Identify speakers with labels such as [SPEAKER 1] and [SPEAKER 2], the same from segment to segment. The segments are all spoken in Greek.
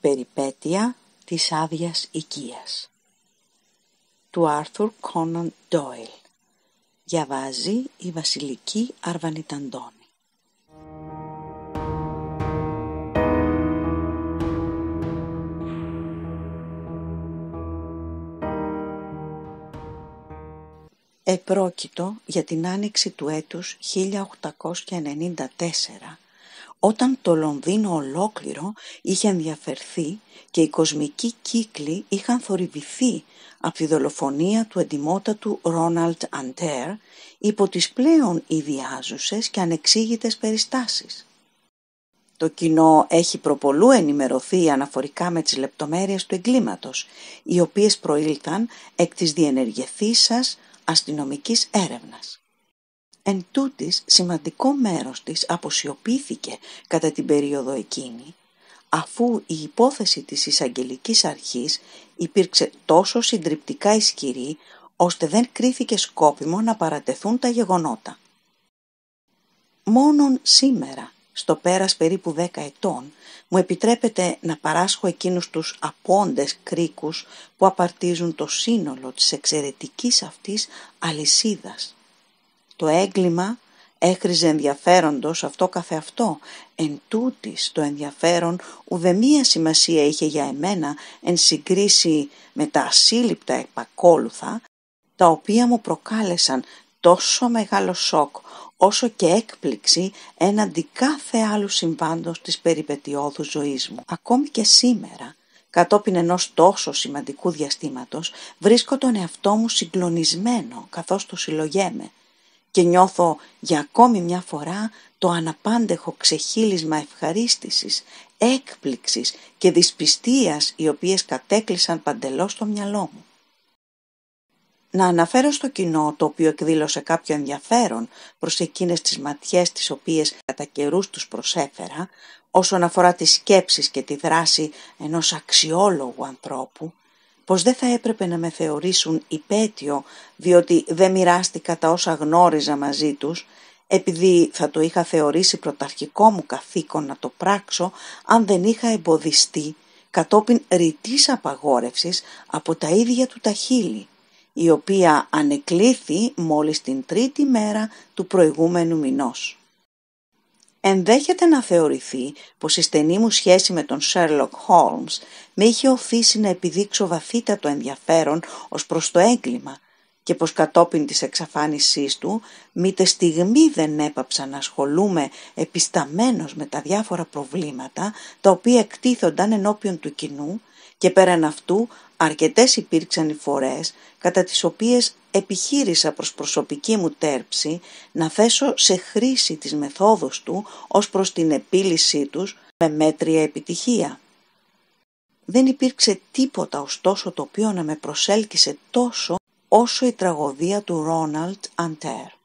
[SPEAKER 1] περιπέτεια της Άδειας οικίας του Άρθουρ Κόναν Ντόιλ Διαβάζει η Βασιλική Αρβανιταντών Επρόκειτο για την άνοιξη του έτους 1894 όταν το Λονδίνο ολόκληρο είχε ενδιαφερθεί και οι κοσμικοί κύκλοι είχαν θορυβηθεί από τη δολοφονία του εντιμότατου Ρόναλτ Αντέρ υπό τις πλέον ιδιάζουσες και ανεξήγητες περιστάσεις. Το κοινό έχει προπολού ενημερωθεί αναφορικά με τις λεπτομέρειες του εγκλήματος, οι οποίες προήλθαν εκ της διενεργεθήσας αστυνομικής έρευνας. Εν τούτης, σημαντικό μέρος της αποσιωπήθηκε κατά την περίοδο εκείνη, αφού η υπόθεση της εισαγγελικής αρχής υπήρξε τόσο συντριπτικά ισχυρή, ώστε δεν κρίθηκε σκόπιμο να παρατεθούν τα γεγονότα. Μόνον σήμερα, στο πέρας περίπου δέκα ετών, μου επιτρέπεται να παράσχω εκείνους τους απόντες κρίκους που απαρτίζουν το σύνολο της εξαιρετικής αυτής αλυσίδας το έγκλημα έχριζε ενδιαφέροντος αυτό καθεαυτό. Εν τούτης το ενδιαφέρον ουδεμία σημασία είχε για εμένα εν συγκρίση με τα ασύλληπτα επακόλουθα, τα οποία μου προκάλεσαν τόσο μεγάλο σοκ, όσο και έκπληξη έναντι κάθε άλλου συμβάντος της περιπετειώδους ζωής μου. Ακόμη και σήμερα, κατόπιν ενός τόσο σημαντικού διαστήματος, βρίσκω τον εαυτό μου συγκλονισμένο καθώς το συλλογέμαι και νιώθω για ακόμη μια φορά το αναπάντεχο ξεχύλισμα ευχαρίστησης, έκπληξης και δυσπιστίας οι οποίες κατέκλυσαν παντελώς το μυαλό μου. Να αναφέρω στο κοινό το οποίο εκδήλωσε κάποιο ενδιαφέρον προς εκείνες τις ματιές τις οποίες κατά καιρούς τους προσέφερα όσον αφορά τις σκέψεις και τη δράση ενός αξιόλογου ανθρώπου πως δεν θα έπρεπε να με θεωρήσουν υπέτειο διότι δεν μοιράστηκα τα όσα γνώριζα μαζί τους, επειδή θα το είχα θεωρήσει πρωταρχικό μου καθήκον να το πράξω αν δεν είχα εμποδιστεί κατόπιν ρητής απαγόρευσης από τα ίδια του τα η οποία ανεκλήθη μόλις την τρίτη μέρα του προηγούμενου μηνός. Ενδέχεται να θεωρηθεί πως η στενή μου σχέση με τον Σέρλοκ Holmes με είχε οθήσει να επιδείξω βαθύτατο ενδιαφέρον ως προς το έγκλημα και πως κατόπιν της εξαφάνισής του μήτε στιγμή δεν έπαψα να ασχολούμαι επισταμένος με τα διάφορα προβλήματα τα οποία εκτίθονταν ενώπιον του κοινού και πέραν αυτού αρκετές υπήρξαν οι φορές κατά τις οποίες επιχείρησα προς προσωπική μου τέρψη να θέσω σε χρήση τις μεθόδους του ως προς την επίλυσή τους με μέτρια επιτυχία. Δεν υπήρξε τίποτα ωστόσο το οποίο να με προσέλκυσε τόσο όσο η τραγωδία του Ρόναλτ Αντέρ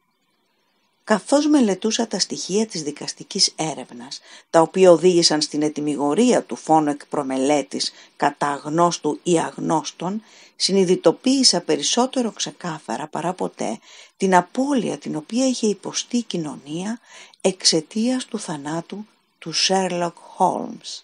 [SPEAKER 1] καθώς μελετούσα τα στοιχεία της δικαστικής έρευνας, τα οποία οδήγησαν στην ετοιμιγορία του φόνο εκπρομελέτης κατά αγνώστου προμελέτης κατά γνώστου ή αγνώστων, ξεκάθαρα παρά ποτέ την απώλεια την οποία είχε υποστεί η κοινωνία εξαιτίας του θανάτου του Sherlock Holmes.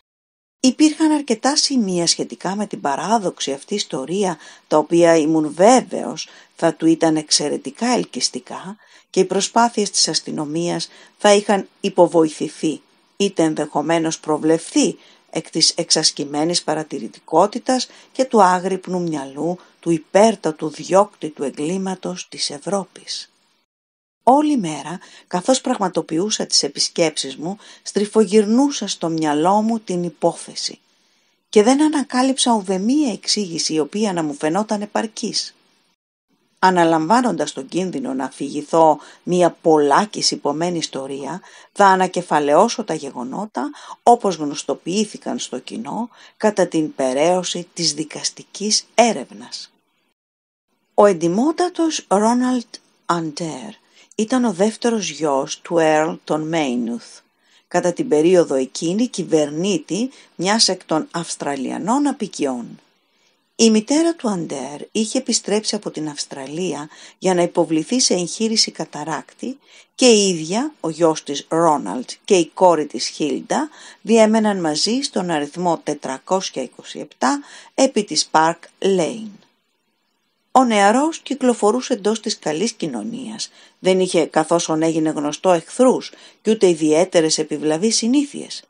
[SPEAKER 1] Υπήρχαν αρκετά σημεία σχετικά με την παράδοξη αυτή ιστορία, τα οποία ήμουν βέβαιος θα του ήταν εξαιρετικά ελκυστικά και οι προσπάθειες της αστυνομίας θα είχαν υποβοηθηθεί, είτε ενδεχομένως προβλεφθεί εκ της εξασκημένης παρατηρητικότητας και του άγρυπνου μυαλού του υπέρτατου διώκτη του εγκλήματος της Ευρώπης. Όλη μέρα, καθώς πραγματοποιούσα τις επισκέψεις μου, στριφογυρνούσα στο μυαλό μου την υπόθεση και δεν ανακάλυψα ουδεμία εξήγηση η οποία να μου φαινόταν επαρκής. Αναλαμβάνοντας τον κίνδυνο να αφηγηθώ μία πολλάκις υπομένη ιστορία, θα ανακεφαλαιώσω τα γεγονότα όπως γνωστοποιήθηκαν στο κοινό κατά την περαίωση της δικαστικής έρευνας. Ο εντιμότατος Ρόναλτ Αντέρ ήταν ο δεύτερος γιος του Earl των Μέινουθ, κατά την περίοδο εκείνη κυβερνήτη μιας εκ των Αυστραλιανών απικιών. Η μητέρα του Αντέρ είχε επιστρέψει από την Αυστραλία για να υποβληθεί σε εγχείρηση καταράκτη και η ίδια, ο γιος της Ρόναλτ και η κόρη της Χίλντα διέμεναν μαζί στον αριθμό 427 επί της Park Lane. Ο νεαρός κυκλοφορούσε εντός της καλής κοινωνίας. Δεν είχε καθώς έγινε γνωστό εχθρούς και ούτε ιδιαίτερες επιβλαβείς συνήθειες.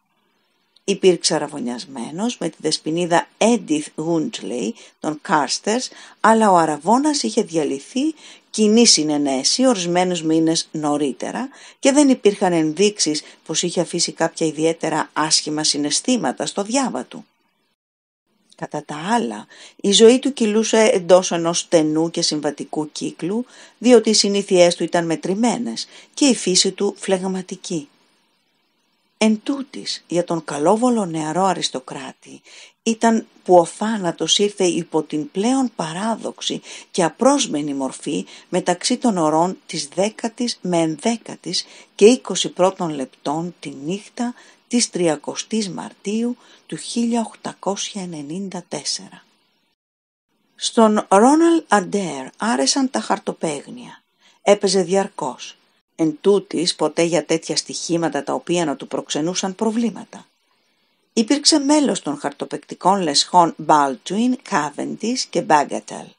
[SPEAKER 1] Υπήρξε αραβωνιασμένος με τη δεσποινίδα Έντιθ Γούντλεϊ, των Κάρστερς, αλλά ο Αραβώνας είχε διαλυθεί κοινή συνενέση ορισμένους μήνες νωρίτερα και δεν υπήρχαν ενδείξεις πως είχε αφήσει κάποια ιδιαίτερα άσχημα συναισθήματα στο διάβα του. Κατά τα άλλα, η ζωή του κυλούσε εντός ενός στενού και συμβατικού κύκλου, διότι οι συνήθειές του ήταν μετρημένες και η φύση του φλεγματική. Εν τούτης, για τον καλόβολο νεαρό αριστοκράτη, ήταν που ο θάνατος ήρθε υπό την πλέον παράδοξη και απρόσμενη μορφή μεταξύ των ωρών της δέκατης με ενδέκατης και είκοσι πρώτων λεπτών τη νύχτα της 30ης Μαρτίου του 1894. Στον Ρόναλ Αντέρ άρεσαν τα χαρτοπέγνια. Έπαιζε διαρκώς. Εν τούτης ποτέ για τέτοια στοιχήματα τα οποία να του προξενούσαν προβλήματα. Υπήρξε μέλος των χαρτοπεκτικών λεσχών Baldwin, Cavendish και Bagatelle.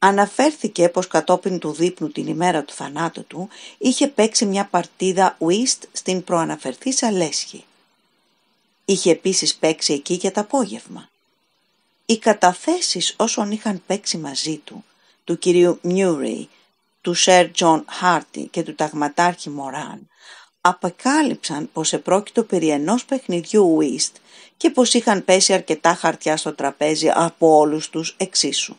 [SPEAKER 1] Αναφέρθηκε πως κατόπιν του δείπνου την ημέρα του θανάτου του είχε παίξει μια παρτίδα whist στην προαναφερθή λέσχη. Είχε επίσης παίξει εκεί για τα απόγευμα. Οι καταθέσεις όσων είχαν παίξει μαζί του, του κυρίου Μιούρι, του Σερ Τζον Χάρτι και του ταγματάρχη Μοράν, απεκάλυψαν πως επρόκειτο περί ενός παιχνιδιού whist και πως είχαν πέσει αρκετά χαρτιά στο τραπέζι από όλους τους εξίσου.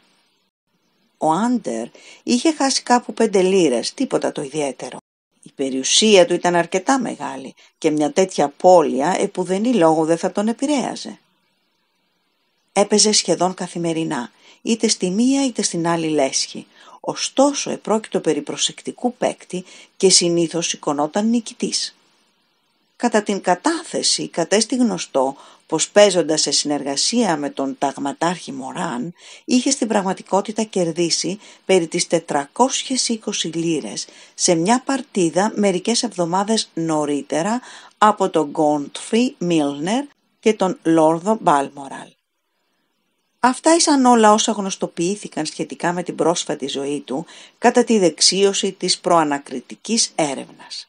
[SPEAKER 1] Ο Άντερ είχε χάσει κάπου πέντε λίρες, τίποτα το ιδιαίτερο. Η περιουσία του ήταν αρκετά μεγάλη και μια τέτοια απώλεια επουδενή λόγο δεν θα τον επηρέαζε. Έπαιζε σχεδόν καθημερινά, είτε στη μία είτε στην άλλη λέσχη. Ωστόσο επρόκειτο περί προσεκτικού παίκτη και συνήθως σηκωνόταν νικητής. Κατά την κατάθεση κατέστη γνωστό πως παίζοντας σε συνεργασία με τον ταγματάρχη Μοράν είχε στην πραγματικότητα κερδίσει περί τις 420 λίρες σε μια παρτίδα μερικές εβδομάδες νωρίτερα από τον Γκόντφρι Μίλνερ και τον Λόρδο Μπάλμοραλ. Αυτά ήσαν όλα όσα γνωστοποιήθηκαν σχετικά με την πρόσφατη ζωή του κατά τη δεξίωση της προανακριτικής έρευνας.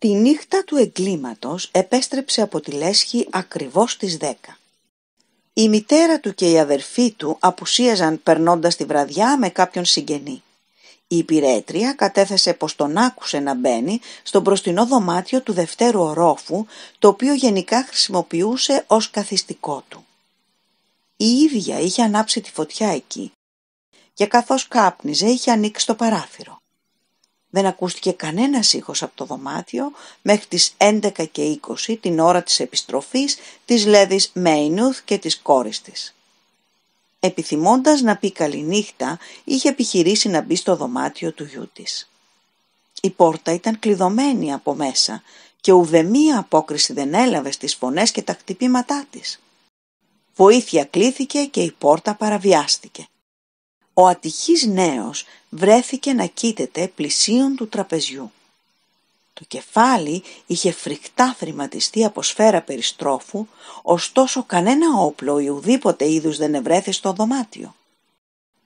[SPEAKER 1] Τη νύχτα του εγκλήματος επέστρεψε από τη λέσχη ακριβώς στις 10. Η μητέρα του και η αδερφή του απουσίαζαν περνώντας τη βραδιά με κάποιον συγγενή. Η υπηρέτρια κατέθεσε πως τον άκουσε να μπαίνει στο μπροστινό δωμάτιο του δευτέρου ορόφου, το οποίο γενικά χρησιμοποιούσε ως καθιστικό του. Η ίδια είχε ανάψει τη φωτιά εκεί και καθώς κάπνιζε είχε ανοίξει το παράθυρο. Δεν ακούστηκε κανένας ήχος από το δωμάτιο μέχρι τις 11 και 20 την ώρα της επιστροφής της Λέδης Μέινουθ και της κόρης της. Επιθυμώντας να πει καληνύχτα, είχε επιχειρήσει να μπει στο δωμάτιο του γιού της. Η πόρτα ήταν κλειδωμένη από μέσα και ουδεμία απόκριση δεν έλαβε στις φωνές και τα χτυπήματά της. Βοήθεια κλήθηκε και η πόρτα παραβιάστηκε ο ατυχής νέος βρέθηκε να κοίταται πλησίον του τραπεζιού. Το κεφάλι είχε φρικτά θρηματιστεί από σφαίρα περιστρόφου, ωστόσο κανένα όπλο ή ουδήποτε είδους δεν ευρέθη στο δωμάτιο.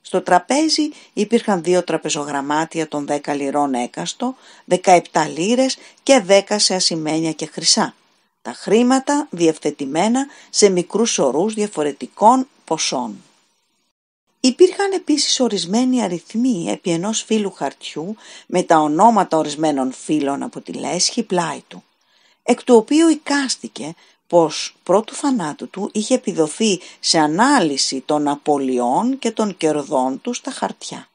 [SPEAKER 1] Στο τραπέζι υπήρχαν δύο τραπεζογραμμάτια των 10 λιρών έκαστο, 17 λίρες και 10 σε ασημένια και χρυσά. Τα χρήματα διευθετημένα σε μικρούς ορούς διαφορετικών ποσών. Υπήρχαν επίσης ορισμένοι αριθμοί επί ενός φύλου χαρτιού με τα ονόματα ορισμένων φύλων από τη λέσχη πλάι του, εκ του οποίου εικάστηκε πως πρώτου θανάτου του είχε επιδοθεί σε ανάλυση των απολειών και των κερδών του στα χαρτιά.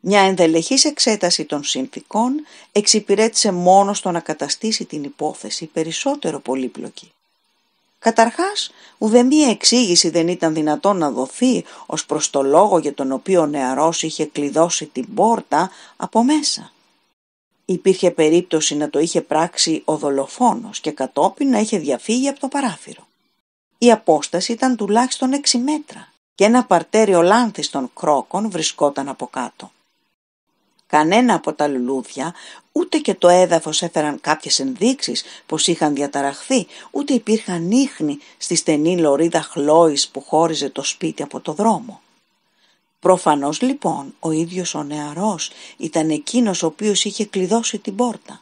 [SPEAKER 1] Μια ενδελεχής εξέταση των συνθήκων εξυπηρέτησε μόνος στο να καταστήσει την υπόθεση περισσότερο πολύπλοκη. Καταρχάς, ουδε μία εξήγηση δεν ήταν δυνατόν να δοθεί ως προς το λόγο για τον οποίο ο νεαρός είχε κλειδώσει την πόρτα από μέσα. Υπήρχε περίπτωση να το είχε πράξει ο δολοφόνος και κατόπιν να είχε διαφύγει από το παράθυρο. Η απόσταση ήταν τουλάχιστον 6 μέτρα και ένα παρτέρι ολάνθης των κρόκων βρισκόταν από κάτω. Κανένα από τα λουλούδια, ούτε και το έδαφος έφεραν κάποιες ενδείξεις πως είχαν διαταραχθεί, ούτε υπήρχαν ίχνη στη στενή λωρίδα χλώης που χώριζε το σπίτι από το δρόμο. Προφανώς λοιπόν ο ίδιος ο νεαρός ήταν εκείνος ο οποίος είχε κλειδώσει την πόρτα.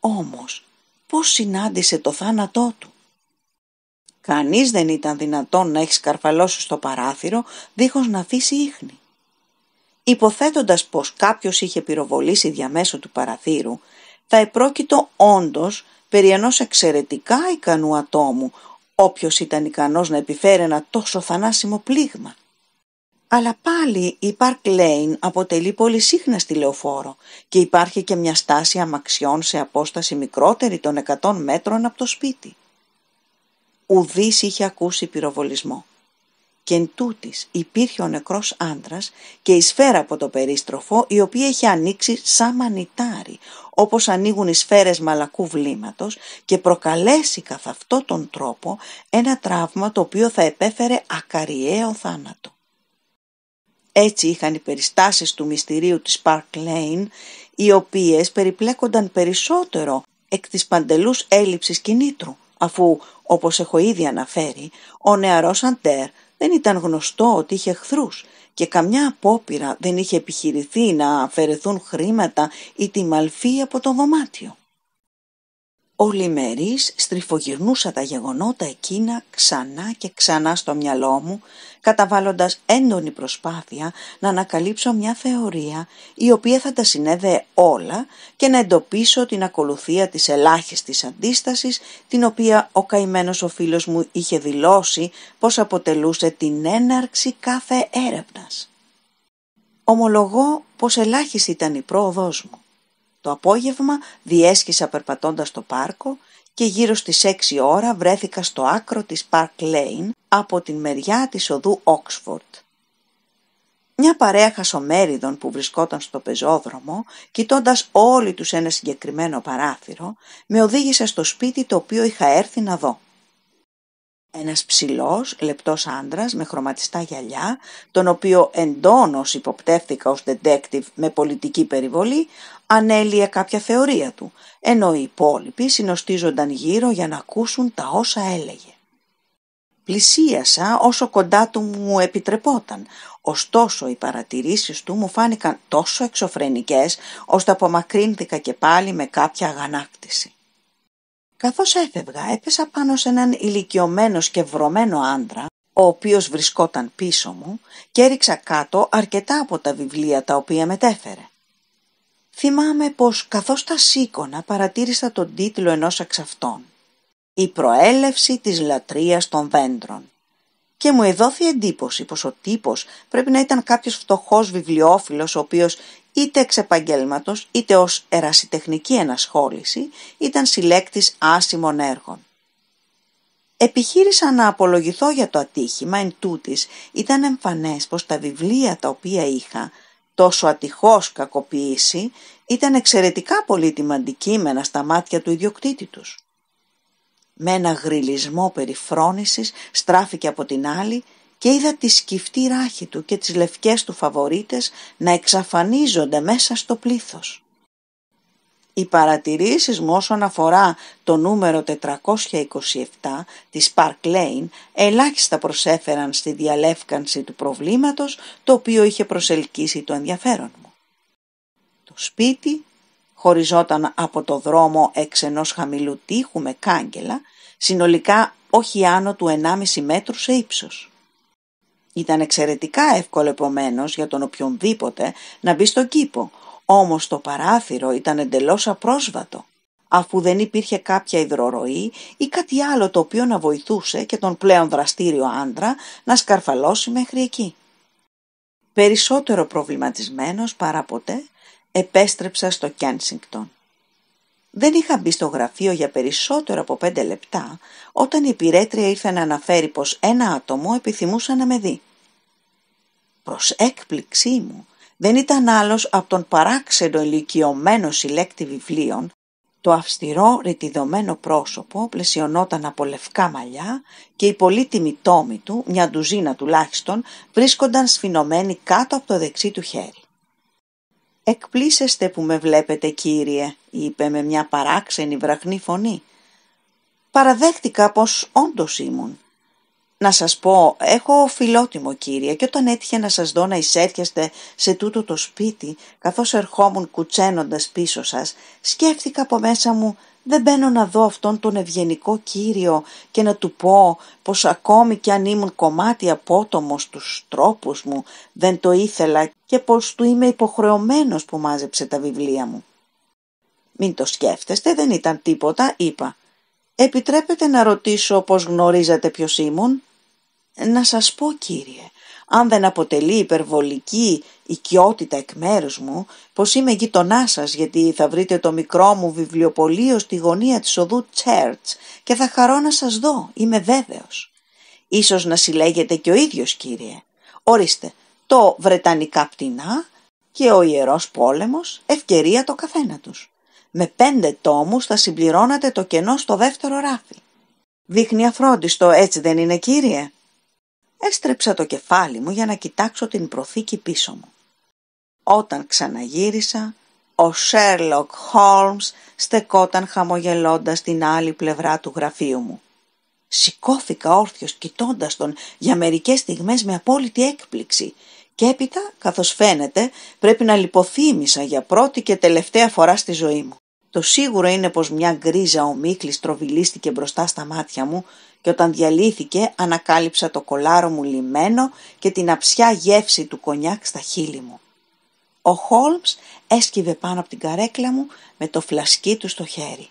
[SPEAKER 1] Όμως πώς συνάντησε το θάνατό του. Κανείς δεν ήταν δυνατόν να έχει σκαρφαλώσει στο παράθυρο δίχως να αφήσει ίχνη υποθέτοντας πως κάποιος είχε πυροβολήσει διαμέσου του παραθύρου, θα επρόκειτο όντως περί ενός εξαιρετικά ικανού ατόμου, όποιος ήταν ικανός να επιφέρει ένα τόσο θανάσιμο πλήγμα. Αλλά πάλι η Park Lane αποτελεί πολύ σύχνα στη λεωφόρο και υπάρχει και μια στάση αμαξιών σε απόσταση μικρότερη των 100 μέτρων από το σπίτι. Ουδής είχε ακούσει πυροβολισμό και εν τούτης υπήρχε ο νεκρός άντρας και η σφαίρα από το περίστροφο η οποία είχε ανοίξει σαν μανιτάρι όπως ανοίγουν οι σφαίρες μαλακού βλήματος και προκαλέσει καθ' αυτό τον τρόπο ένα τραύμα το οποίο θα επέφερε ακαριαίο θάνατο. Έτσι είχαν οι περιστάσεις του μυστηρίου της Park Lane, οι οποίες περιπλέκονταν περισσότερο εκ της παντελούς έλλειψης κινήτρου, αφού, όπως έχω ήδη αναφέρει, ο νεαρός Αντέρ δεν ήταν γνωστό ότι είχε εχθρούς και καμιά απόπειρα δεν είχε επιχειρηθεί να αφαιρεθούν χρήματα ή τη μαλφή από το δωμάτιο. Ολημερής στριφογυρνούσα τα γεγονότα εκείνα ξανά και ξανά στο μυαλό μου, καταβάλλοντας έντονη προσπάθεια να ανακαλύψω μια θεωρία η οποία θα τα συνέδεε όλα και να εντοπίσω την ακολουθία της ελάχιστης αντίστασης την οποία ο καημένος ο φίλος μου είχε δηλώσει πως αποτελούσε την έναρξη κάθε έρευνας. Ομολογώ πως ελάχιστη ήταν η πρόοδός μου. Το απόγευμα διέσχισα περπατώντας το πάρκο και γύρω στις 6 ώρα βρέθηκα στο άκρο της Park Lane από την μεριά της οδού Oxford. Μια παρέα χασομέριδων που βρισκόταν στο πεζόδρομο, κοιτώντας όλοι τους ένα συγκεκριμένο παράθυρο, με οδήγησε στο σπίτι το οποίο είχα έρθει να δω. Ένας ψηλός, λεπτός άντρας με χρωματιστά γυαλιά, τον οποίο εντόνως υποπτεύθηκα ως detective με πολιτική περιβολή, ανέλυε κάποια θεωρία του, ενώ οι υπόλοιποι συνοστίζονταν γύρω για να ακούσουν τα όσα έλεγε. Πλησίασα όσο κοντά του μου επιτρεπόταν, ωστόσο οι παρατηρήσεις του μου φάνηκαν τόσο εξωφρενικές, ώστε απομακρύνθηκα και πάλι με κάποια αγανάκτηση. Καθώς έφευγα έπεσα πάνω σε έναν ηλικιωμένος και βρωμένο άντρα, ο οποίος βρισκόταν πίσω μου και έριξα κάτω αρκετά από τα βιβλία τα οποία μετέφερε. Θυμάμαι πως καθώς τα σήκωνα παρατήρησα τον τίτλο ενός εξ αυτών «Η προέλευση της λατρείας των δέντρων» και μου εδόθη εντύπωση πως ο τύπος πρέπει να ήταν κάποιος φτωχός βιβλιοφίλος ο οποίος είτε εξ επαγγέλματος, είτε ως ερασιτεχνική ενασχόληση, ήταν συλλέκτης άσημων έργων. Επιχείρησα να απολογηθώ για το ατύχημα, εν τούτης ήταν εμφανές πως τα βιβλία τα οποία είχα τόσο ατυχώς κακοποιήσει ήταν εξαιρετικά πολύτιμα αντικείμενα στα μάτια του ιδιοκτήτη τους. Με ένα γριλισμό περιφρόνησης στράφηκε από την άλλη και είδα τη σκυφτή ράχη του και τις λευκές του φαβορίτες να εξαφανίζονται μέσα στο πλήθος. Οι παρατηρήσεις μου όσον αφορά το νούμερο 427 της Park Lane ελάχιστα προσέφεραν στη διαλεύκανση του προβλήματος το οποίο είχε προσελκύσει το ενδιαφέρον μου. Το σπίτι χωριζόταν από το δρόμο εξ ενός χαμηλού τείχου με κάγκελα, συνολικά όχι άνω του 1,5 μέτρου σε ύψος. Ήταν εξαιρετικά εύκολο επομένως για τον οποιονδήποτε να μπει στον κήπο, όμως το παράθυρο ήταν εντελώς απρόσβατο, αφού δεν υπήρχε κάποια υδρορροή ή κάτι άλλο το οποίο να βοηθούσε και τον πλέον δραστήριο άντρα να σκαρφαλώσει μέχρι εκεί. Περισσότερο προβληματισμένος παρά ποτέ, επέστρεψα στο Κένσιγκτον. Δεν είχα μπει στο γραφείο για περισσότερο από πέντε λεπτά όταν η πυρέτρια ήρθε να αναφέρει πως ένα άτομο επιθυμούσε να με δει. Προς έκπληξή μου δεν ήταν άλλος από τον παράξενο ηλικιωμένο συλλέκτη βιβλίων το αυστηρό ρητιδωμένο πρόσωπο πλαισιωνόταν από λευκά μαλλιά και η πολύτιμοι τόμη του, μια ντουζίνα τουλάχιστον, βρίσκονταν σφινωμένη κάτω από το δεξί του χέρι. «Εκπλήσεστε που με βλέπετε, κύριε», είπε με μια παράξενη βραχνή φωνή. Παραδέχτηκα πως όντως ήμουν. Να σας πω, έχω φιλότιμο κύριε και όταν έτυχε να σας δω να εισέρχεστε σε τούτο το σπίτι, καθώς ερχόμουν κουτσένοντας πίσω σας, σκέφτηκα από μέσα μου δεν μπαίνω να δω αυτόν τον ευγενικό Κύριο και να του πω πως ακόμη κι αν ήμουν κομμάτι απότομος στους τρόπους μου δεν το ήθελα και πως του είμαι υποχρεωμένος που μάζεψε τα βιβλία μου. Μην το σκέφτεστε, δεν ήταν τίποτα, είπα. Επιτρέπετε να ρωτήσω πως γνωρίζατε ποιος ήμουν. Να σας πω κύριε, αν δεν αποτελεί υπερβολική οικειότητα εκ μέρους μου, πως είμαι γειτονά σας γιατί θα βρείτε το μικρό μου βιβλιοπωλείο στη γωνία της οδού Church και θα χαρώ να σας δω, είμαι βέβαιος. Ίσως να συλλέγετε και ο ίδιος κύριε. Ορίστε, το Βρετανικά πτηνά και ο Ιερός Πόλεμος, ευκαιρία το καθένα τους. Με πέντε τόμους θα συμπληρώνατε το κενό στο δεύτερο ράφι. Δείχνει αφρόντιστο, έτσι δεν είναι κύριε. Έστρεψα το κεφάλι μου για να κοιτάξω την προθήκη πίσω μου. Όταν ξαναγύρισα, ο Σέρλοκ Χόλμς στεκόταν χαμογελώντας την άλλη πλευρά του γραφείου μου. Σηκώθηκα όρθιος κοιτώντας τον για μερικές στιγμές με απόλυτη έκπληξη και έπειτα, καθώς φαίνεται, πρέπει να λιποθύμησα για πρώτη και τελευταία φορά στη ζωή μου. Το σίγουρο είναι πως μια γκρίζα ομίχλη τροβιλίστηκε μπροστά στα μάτια μου και όταν διαλύθηκε ανακάλυψα το κολάρο μου λιμένο και την αψιά γεύση του κονιάκ στα χείλη μου. Ο Χόλμς έσκυβε πάνω από την καρέκλα μου με το φλασκί του στο χέρι.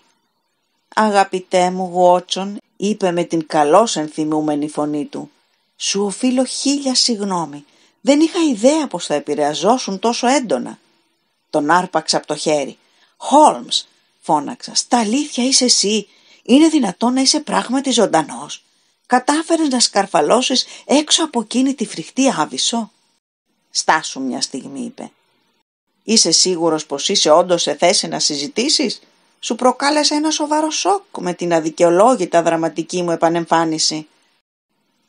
[SPEAKER 1] «Αγαπητέ μου Γουότσον», είπε με την καλώς ενθυμούμενη φωνή του, «σου οφείλω χίλια συγγνώμη. Δεν είχα ιδέα πως θα επηρεαζόσουν τόσο έντονα». Τον άρπαξα από το χέρι. «Χόλμς, φώναξα. «Στα αλήθεια είσαι εσύ. Είναι δυνατόν να είσαι πράγματι ζωντανός. Κατάφερες να σκαρφαλώσεις έξω από εκείνη τη φρικτή άβυσο. «Στάσου μια στιγμή», είπε. «Είσαι σίγουρος πως είσαι όντως σε θέση να συζητήσεις» σου προκάλεσε ένα σοβαρό σοκ με την αδικαιολόγητα δραματική μου επανεμφάνιση.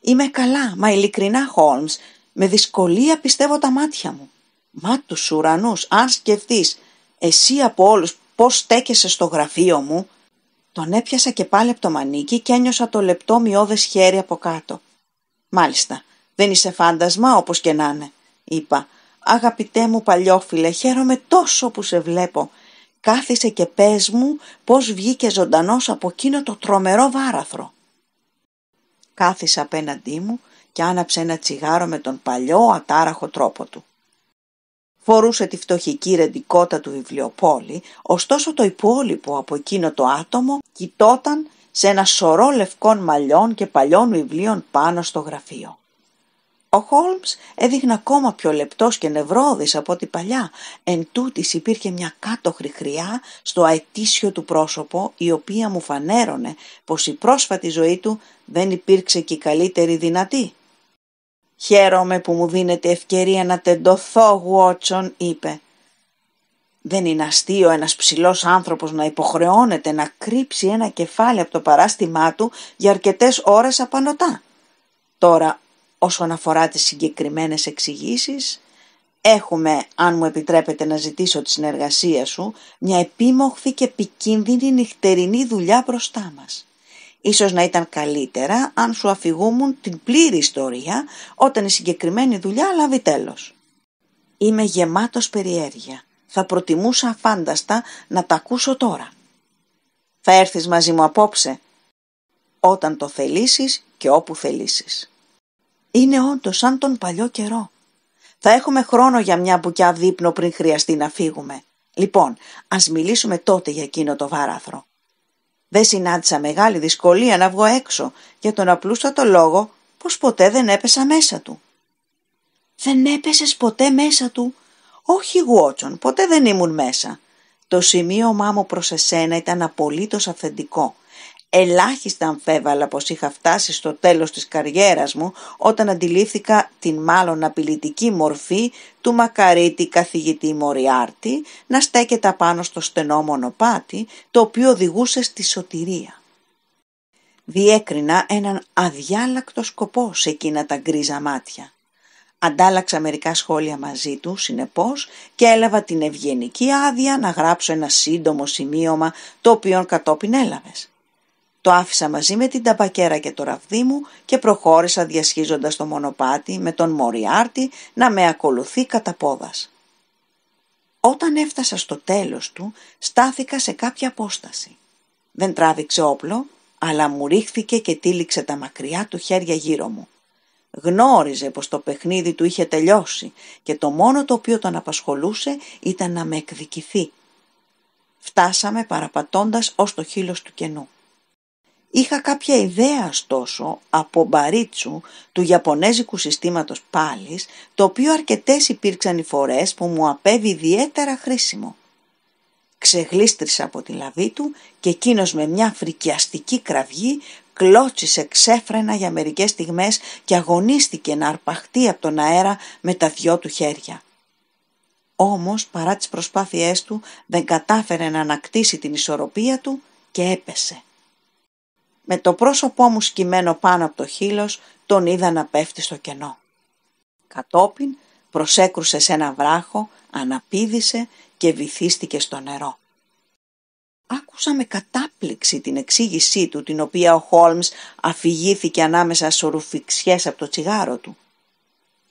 [SPEAKER 1] Είμαι καλά, μα ειλικρινά, χόλμ. με δυσκολία πιστεύω τα μάτια μου. Μα τους ουρανούς, αν σκεφτείς, εσύ από όλους πώς στέκεσαι στο γραφείο μου». Τον έπιασα και πάλι από το μανίκι και ένιωσα το λεπτό μειώδες χέρι από κάτω. «Μάλιστα, δεν είσαι φάντασμα όπως και να είναι», είπα. «Αγαπητέ μου παλιόφιλε, χαίρομαι τόσο που σε βλέπω. Κάθισε και πες μου πώς βγήκε ζωντανός από εκείνο το τρομερό βάραθρο». Κάθισε απέναντί μου και άναψε ένα τσιγάρο με τον παλιό ατάραχο τρόπο του. Φορούσε τη φτωχική ρεντικότα του βιβλιοπόλη, ωστόσο το υπόλοιπο από εκείνο το άτομο κοιτόταν σε ένα σωρό λευκών μαλλιών και παλιών βιβλίων πάνω στο γραφείο. Ο Χόλμς έδειχνε ακόμα πιο λεπτός και νευρώδης από ό,τι παλιά. Εν τούτης υπήρχε μια κάτω χρειά στο αετήσιο του πρόσωπο, η οποία μου φανέρωνε πως η πρόσφατη ζωή του δεν υπήρξε και η καλύτερη δυνατή. «Χαίρομαι που μου δίνετε ευκαιρία να τεντωθώ, Γουότσον», είπε. Δεν είναι αστείο ένας ψηλός άνθρωπος να υποχρεώνεται να κρύψει ένα κεφάλι από το παράστημά του για αρκετές ώρες απανωτά». Τώρα, όσον αφορά τις συγκεκριμένες εξηγήσεις, έχουμε, αν μου επιτρέπετε να ζητήσω τη συνεργασία σου, μια επίμοχθη και επικίνδυνη νυχτερινή δουλειά μπροστά μας. Ίσως να ήταν καλύτερα αν σου αφηγούμουν την πλήρη ιστορία όταν η συγκεκριμένη δουλειά λάβει τέλος. Είμαι γεμάτος περιέργεια. Θα προτιμούσα φάνταστα να τα ακούσω τώρα. Θα έρθεις μαζί μου απόψε, όταν το θελήσεις και όπου θελήσεις. Είναι όντως σαν τον παλιό καιρό. Θα έχουμε χρόνο για μια μπουκιά δείπνο πριν χρειαστεί να φύγουμε. Λοιπόν, ας μιλήσουμε τότε για εκείνο το βάραθρο. Δεν συνάντησα μεγάλη δυσκολία να βγω έξω για τον απλούστατο λόγο πως ποτέ δεν έπεσα μέσα του. «Δεν έπεσες ποτέ μέσα του» «Όχι, Γουότσον, ποτέ δεν ήμουν μέσα». Το σημείωμά μου προς εσένα ήταν απολύτως αυθεντικό. Ελάχιστα αμφέβαλα πως είχα φτάσει στο τέλος της καριέρας μου όταν αντιλήφθηκα την μάλλον απειλητική μορφή του μακαρίτη καθηγητή Μοριάρτη να στέκεται πάνω στο στενό μονοπάτι το οποίο οδηγούσε στη σωτηρία. Διέκρινα έναν αδιάλακτο σκοπό σε εκείνα τα γκρίζα μάτια. Αντάλλαξα μερικά σχόλια μαζί του, συνεπώς, και έλαβα την ευγενική άδεια να γράψω ένα σύντομο σημείωμα το οποίο κατόπιν έλαβες. Το άφησα μαζί με την ταπακέρα και το ραβδί μου και προχώρησα διασχίζοντας το μονοπάτι με τον Μοριάρτη να με ακολουθεί κατά πόδας. Όταν έφτασα στο τέλος του, στάθηκα σε κάποια απόσταση. Δεν τράβηξε όπλο, αλλά μου ρίχθηκε και τύλιξε τα μακριά του χέρια γύρω μου. Γνώριζε πως το παιχνίδι του είχε τελειώσει και το μόνο το οποίο τον απασχολούσε ήταν να με εκδικηθεί. Φτάσαμε παραπατώντας ως το χείλος του κενού. Είχα κάποια ιδέα ωστόσο από μπαρίτσου του Ιαπωνέζικου συστήματος Πάλις, το οποίο αρκετές υπήρξαν οι φορές που μου απέβη ιδιαίτερα χρήσιμο. Ξεγλίστρησε από τη λαβή του και εκείνος με μια φρικιαστική κραυγή κλώτσισε ξέφρενα για μερικές στιγμές και αγωνίστηκε να αρπαχτεί από τον αέρα με τα δυο του χέρια. Όμως παρά τις προσπάθειές του δεν κατάφερε να ανακτήσει την ισορροπία του και έπεσε. Με το πρόσωπό μου σκυμμένο πάνω από το χείλος, τον είδα να πέφτει στο κενό. Κατόπιν προσέκρουσε σε ένα βράχο, αναπήδησε και βυθίστηκε στο νερό. Άκουσα με κατάπληξη την εξήγησή του, την οποία ο Χόλμς αφηγήθηκε ανάμεσα σωρουφιξιές από το τσιγάρο του.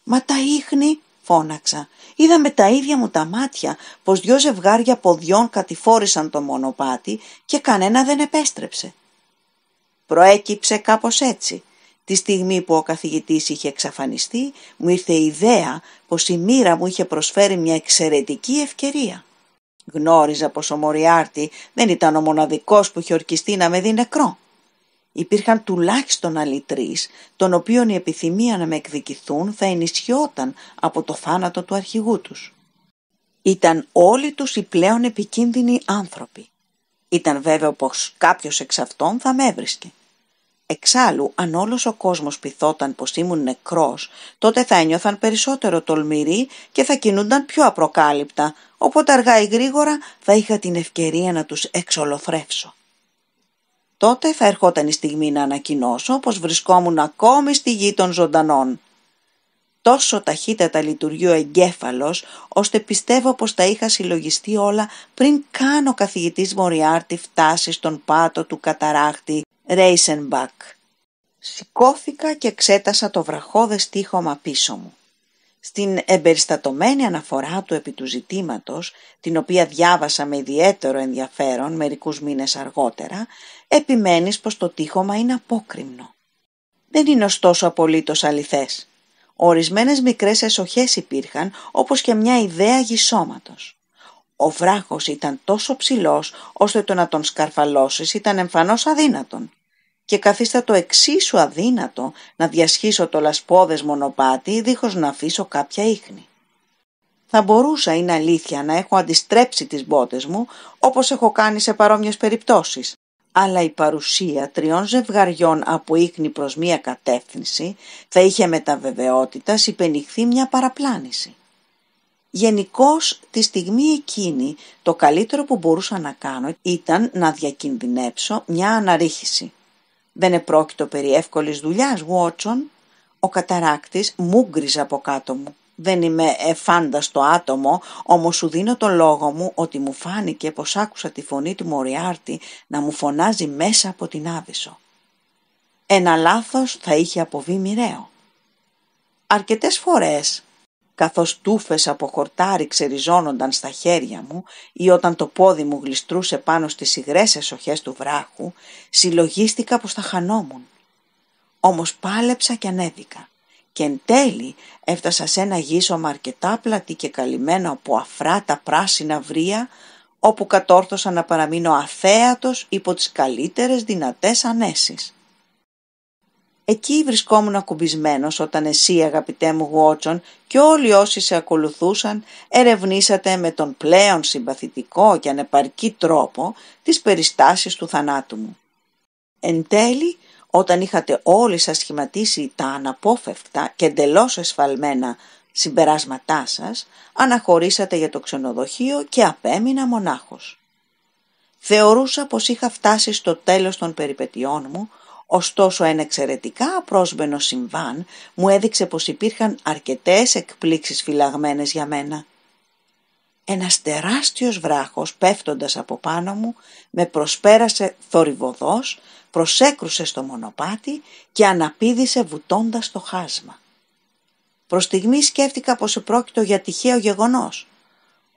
[SPEAKER 1] «Μα τα ίχνη», φώναξα, «είδα με τα ίδια μου τα μάτια πως δυο ζευγάρια ποδιών κατηφόρησαν το μονοπάτι και κανένα δεν επέστρεψε. Προέκυψε κάπως έτσι. Τη στιγμή που ο καθηγητής είχε εξαφανιστεί, μου ήρθε η ιδέα πως η μοίρα μου είχε προσφέρει μια εξαιρετική ευκαιρία. Γνώριζα πως ο Μοριάρτη δεν ήταν ο μοναδικός που είχε ορκιστεί να με δει νεκρό. Υπήρχαν τουλάχιστον άλλοι τρεις, των οποίων η επιθυμία να με εκδικηθούν θα ενισχυόταν από το θάνατο του αρχηγού τους. Ήταν όλοι τους οι πλέον επικίνδυνοι άνθρωποι. Ήταν βέβαιο πως κάποιος εξ αυτών θα με έβρισκε. Εξάλλου, αν όλος ο κόσμος πειθόταν πως ήμουν νεκρός, τότε θα ένιωθαν περισσότερο τολμηροί και θα κινούνταν πιο απροκάλυπτα, οπότε αργά ή γρήγορα θα είχα την ευκαιρία να τους εξολοθρεύσω. Τότε θα ερχόταν η στιγμή να ανακοινώσω πως βρισκόμουν ακόμη στη γη των ζωντανών. Τόσο ταχύτατα λειτουργεί ο εγκέφαλος, ώστε πιστεύω πως τα είχα συλλογιστεί όλα πριν καν ο καθηγητής Μοριάρτη φτάσει στον πάτο του καταράχτη Ρέισενμπακ. Σηκώθηκα και εξέτασα το βραχώδε τείχομα πίσω μου. Στην εμπεριστατωμένη αναφορά του επί του ζητήματος, την οποία διάβασα με ιδιαίτερο ενδιαφέρον μερικούς μήνες αργότερα, επιμένεις πως το τείχομα είναι απόκριμνο. Δεν είναι ωστόσο απολύτως αληθές. Ορισμένες μικρές εσοχές υπήρχαν, όπως και μια ιδέα γυσώματος. Ο βράχος ήταν τόσο ψηλός, ώστε το να τον σκαρφαλώσεις ήταν εμφανώς αδύνατον και το εξίσου αδύνατο να διασχίσω το λασπόδες μονοπάτι δίχως να αφήσω κάποια ίχνη. Θα μπορούσα, είναι αλήθεια, να έχω αντιστρέψει τις μπότες μου, όπως έχω κάνει σε παρόμοιες περιπτώσεις. Αλλά η παρουσία τριών ζευγαριών από ίχνη προς μία κατεύθυνση θα είχε με τα βεβαιότητας υπενηχθεί μια παραπλάνηση. Γενικώ τη στιγμή εκείνη το καλύτερο που μπορούσα να κάνω ήταν να διακινδυνέψω μια αναρρίχηση. Δεν επρόκειτο περί εύκολης δουλειάς, Βότσον. Ο καταράκτης μούγκριζε από κάτω μου. Δεν είμαι εφάνταστο άτομο, όμως σου δίνω το λόγο μου ότι μου φάνηκε πως άκουσα τη φωνή του Μοριάρτη να μου φωνάζει μέσα από την Άβυσσο. Ένα λάθος θα είχε αποβεί μοιραίο. Αρκετές φορές καθώς τούφες από χορτάρι ξεριζώνονταν στα χέρια μου ή όταν το πόδι μου γλιστρούσε πάνω στις υγρές εσοχές του βράχου, συλλογίστηκα πως θα χανόμουν. Όμως πάλεψα και ανέβηκα και εν τέλει έφτασα σε ένα γύσωμα αρκετά πλατή και καλυμμένο από αφράτα πράσινα βρύα όπου κατόρθωσα να παραμείνω αθέατος υπό τις καλύτερες δυνατές ανέσεις. Εκεί βρισκόμουν ακουμπισμένος όταν εσύ αγαπητέ μου Γουότσον και όλοι όσοι σε ακολουθούσαν ερευνήσατε με τον πλέον συμπαθητικό και ανεπαρκή τρόπο τις περιστάσεις του θανάτου μου. Εν τέλει, όταν είχατε όλοι σας σχηματίσει τα αναπόφευκτα και εντελώς εσφαλμένα συμπεράσματά σας, αναχωρήσατε για το ξενοδοχείο και απέμεινα μονάχος. Θεωρούσα πως είχα φτάσει στο τέλος των περιπετειών μου, Ωστόσο ένα εξαιρετικά απρόσμενο συμβάν μου έδειξε πως υπήρχαν αρκετές εκπλήξεις φυλαγμένες για μένα. Ένας τεράστιος βράχος πέφτοντας από πάνω μου με προσπέρασε θορυβοδός, προσέκρουσε στο μονοπάτι και αναπήδησε βουτώντας το χάσμα. Προς στιγμή σκέφτηκα πως επρόκειτο για τυχαίο γεγονός.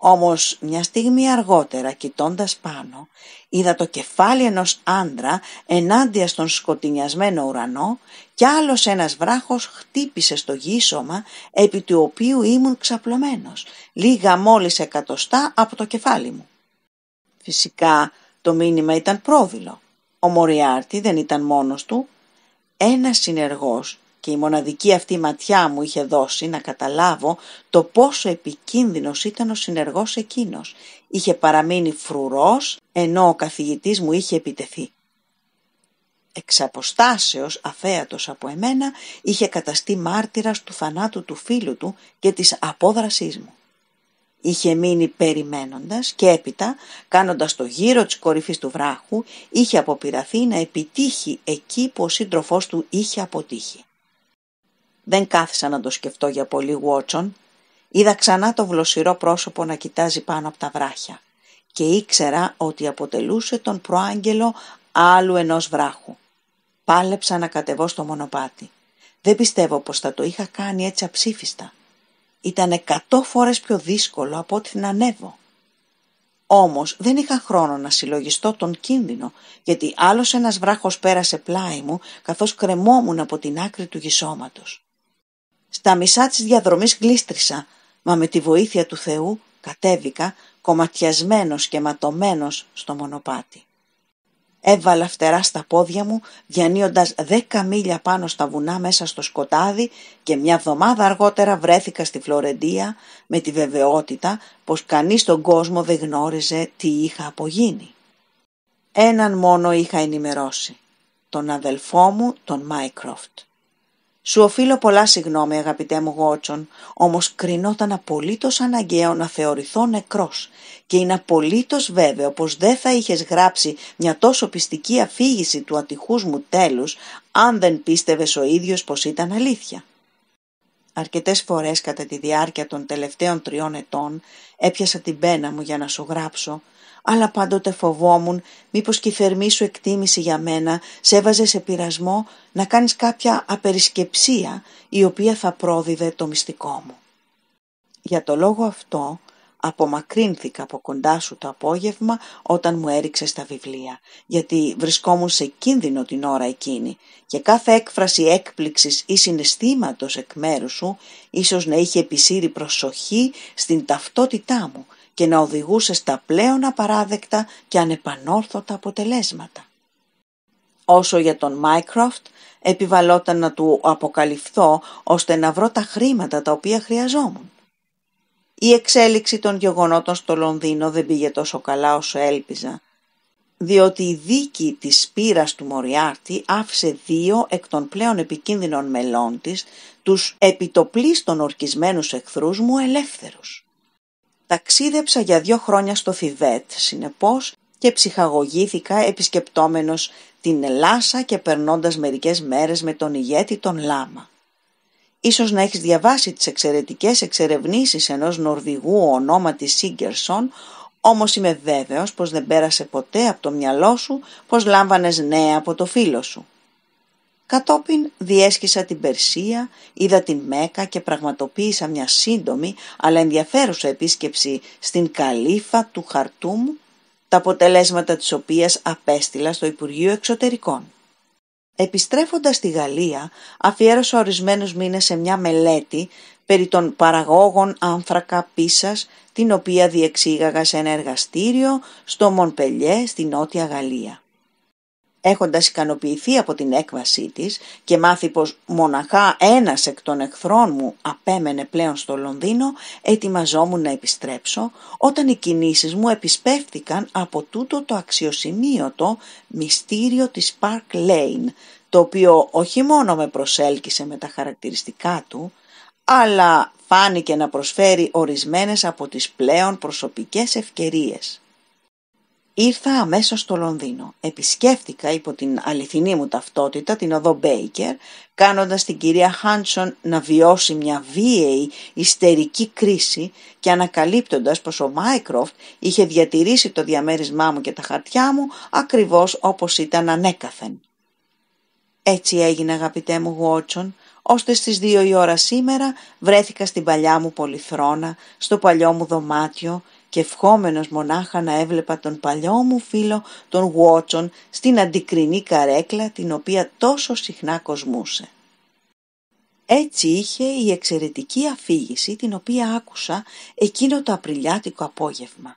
[SPEAKER 1] Όμως μια στιγμή αργότερα κοιτώντας πάνω είδα το κεφάλι ενός άντρα ενάντια στον σκοτεινιασμένο ουρανό κι άλλος ένας βράχος χτύπησε στο γύσωμα επί του οποίου ήμουν ξαπλωμένος, λίγα μόλις εκατοστά από το κεφάλι μου. Φυσικά το μήνυμα ήταν πρόβιλο. Ο Μοριάρτη δεν ήταν μόνος του. Ένας συνεργός και η μοναδική αυτή ματιά μου είχε δώσει να καταλάβω το πόσο επικίνδυνος ήταν ο συνεργός εκείνος. Είχε παραμείνει φρουρός ενώ ο καθηγητής μου είχε επιτεθεί. Εξ αποστάσεως, από εμένα, είχε καταστεί μάρτυρας του θανάτου του φίλου του και της απόδρασής μου. Είχε μείνει περιμένοντας και έπειτα, κάνοντας το γύρο της κορυφής του βράχου, είχε αποπειραθεί να επιτύχει εκεί που ο σύντροφός του είχε αποτύχει. Δεν κάθισα να το σκεφτώ για πολύ, Βότσον. Είδα ξανά το βλοσιρό πρόσωπο να κοιτάζει πάνω από τα βράχια και ήξερα ότι αποτελούσε τον προάγγελο άλλου ενός βράχου. Πάλεψα να κατεβώ στο μονοπάτι. Δεν πιστεύω πως θα το είχα κάνει έτσι αψήφιστα. Ήταν εκατό φορές πιο δύσκολο από ό,τι να ανέβω. Όμως δεν είχα χρόνο να συλλογιστώ τον κίνδυνο, γιατί άλλος ένας βράχος πέρασε πλάι μου, καθώς κρεμόμουν από την άκρη του γυσώματος. Στα μισά της διαδρομής γλίστρισα, μα με τη βοήθεια του Θεού κατέβηκα κομματιασμένος και ματωμένος στο μονοπάτι. Έβαλα φτερά στα πόδια μου, διανύοντας δέκα μίλια πάνω στα βουνά μέσα στο σκοτάδι και μια βδομάδα αργότερα βρέθηκα στη Φλωρεντία με τη βεβαιότητα πως κανείς στον κόσμο δεν γνώριζε τι είχα απογίνει. Έναν μόνο είχα ενημερώσει, τον αδελφό μου τον Μάικροφτ. Σου οφείλω πολλά συγγνώμη αγαπητέ μου Γότσον, όμως κρινόταν απολύτως αναγκαίο να θεωρηθώ νεκρός και είναι απολύτως βέβαιο πως δεν θα είχες γράψει μια τόσο πιστική αφήγηση του ατυχούς μου τέλους αν δεν πίστευες ο ίδιος πως ήταν αλήθεια. Αρκετές φορές κατά τη διάρκεια των τελευταίων τριών ετών έπιασα την πένα μου για να σου γράψω αλλά πάντοτε φοβόμουν μήπως και η θερμή σου εκτίμηση για μένα σε έβαζε σε πειρασμό να κάνεις κάποια απερισκεψία η οποία θα πρόδιδε το μυστικό μου. Για το λόγο αυτό απομακρύνθηκα από κοντά σου το απόγευμα όταν μου έριξες τα βιβλία, γιατί βρισκόμουν σε κίνδυνο την ώρα εκείνη και κάθε έκφραση έκπληξης ή συναισθήματος εκ μέρους σου ίσως να είχε επισύρει προσοχή στην ταυτότητά μου και να οδηγούσε στα πλέον απαράδεκτα και ανεπανόρθωτα αποτελέσματα. Όσο για τον Μάικροφτ, επιβαλόταν να του αποκαλυφθώ ώστε να βρω τα χρήματα τα οποία χρειαζόμουν. Η εξέλιξη των γεγονότων στο Λονδίνο δεν πήγε τόσο καλά όσο έλπιζα, διότι η δίκη της πύρας του Μοριάρτη άφησε δύο εκ των πλέον επικίνδυνων μελών της, τους επιτοπλίστων ορκισμένους εχθρούς μου ελεύθερους. Ταξίδεψα για δύο χρόνια στο Θιβέτ, συνεπώς και ψυχαγωγήθηκα επισκεπτόμενος την Ελλάσα και περνώντας μερικές μέρες με τον ηγέτη τον Λάμα. Ίσως να έχεις διαβάσει τις εξαιρετικές εξερευνήσεις ενός Νορβηγού ονόματι Σίγκερσον, όμως είμαι βέβαιος πως δεν πέρασε ποτέ από το μυαλό σου πως λάμβανες νέα από το φίλο σου. Κατόπιν διέσχισα την Περσία, είδα την Μέκα και πραγματοποίησα μια σύντομη αλλά ενδιαφέρουσα επίσκεψη στην Καλύφα του Χαρτούμ, τα αποτελέσματα της οποίας απέστειλα στο Υπουργείο Εξωτερικών. Επιστρέφοντας στη Γαλλία, αφιέρωσα ορισμένους μήνες σε μια μελέτη περί των παραγόγων άνθρακα πίσας, την οποία διεξήγαγα σε ένα εργαστήριο στο Μονπελιέ, στη Νότια Γαλλία έχοντας ικανοποιηθεί από την έκβασή της και μάθει πως μοναχά ένας εκ των εχθρών μου απέμενε πλέον στο Λονδίνο, ετοιμαζόμουν να επιστρέψω, όταν οι κινήσεις μου επισπεύθηκαν από τούτο το αξιοσημείωτο μυστήριο της Park Lane, το οποίο όχι μόνο με προσέλκυσε με τα χαρακτηριστικά του, αλλά φάνηκε να προσφέρει ορισμένες από τις πλέον προσωπικές ευκαιρίες. Ήρθα αμέσως στο Λονδίνο. Επισκέφθηκα υπό την αληθινή μου ταυτότητα την οδό Μπέικερ, κάνοντας την κυρία Χάντσον να βιώσει μια βίαιη ιστερική κρίση και ανακαλύπτοντας πως ο Μάικροφτ είχε διατηρήσει το διαμέρισμά μου και τα χαρτιά μου ακριβώς όπως ήταν ανέκαθεν. Έτσι έγινε αγαπητέ μου Γουότσον, ώστε στις δύο η ώρα σήμερα βρέθηκα στην παλιά μου πολυθρόνα, στο παλιό μου δωμάτιο, και ευχόμενος μονάχα να έβλεπα τον παλιό μου φίλο τον Βότσον στην αντικρινή καρέκλα την οποία τόσο συχνά κοσμούσε. Έτσι είχε η εξαιρετική αφήγηση την οποία άκουσα εκείνο το απριλιάτικο απόγευμα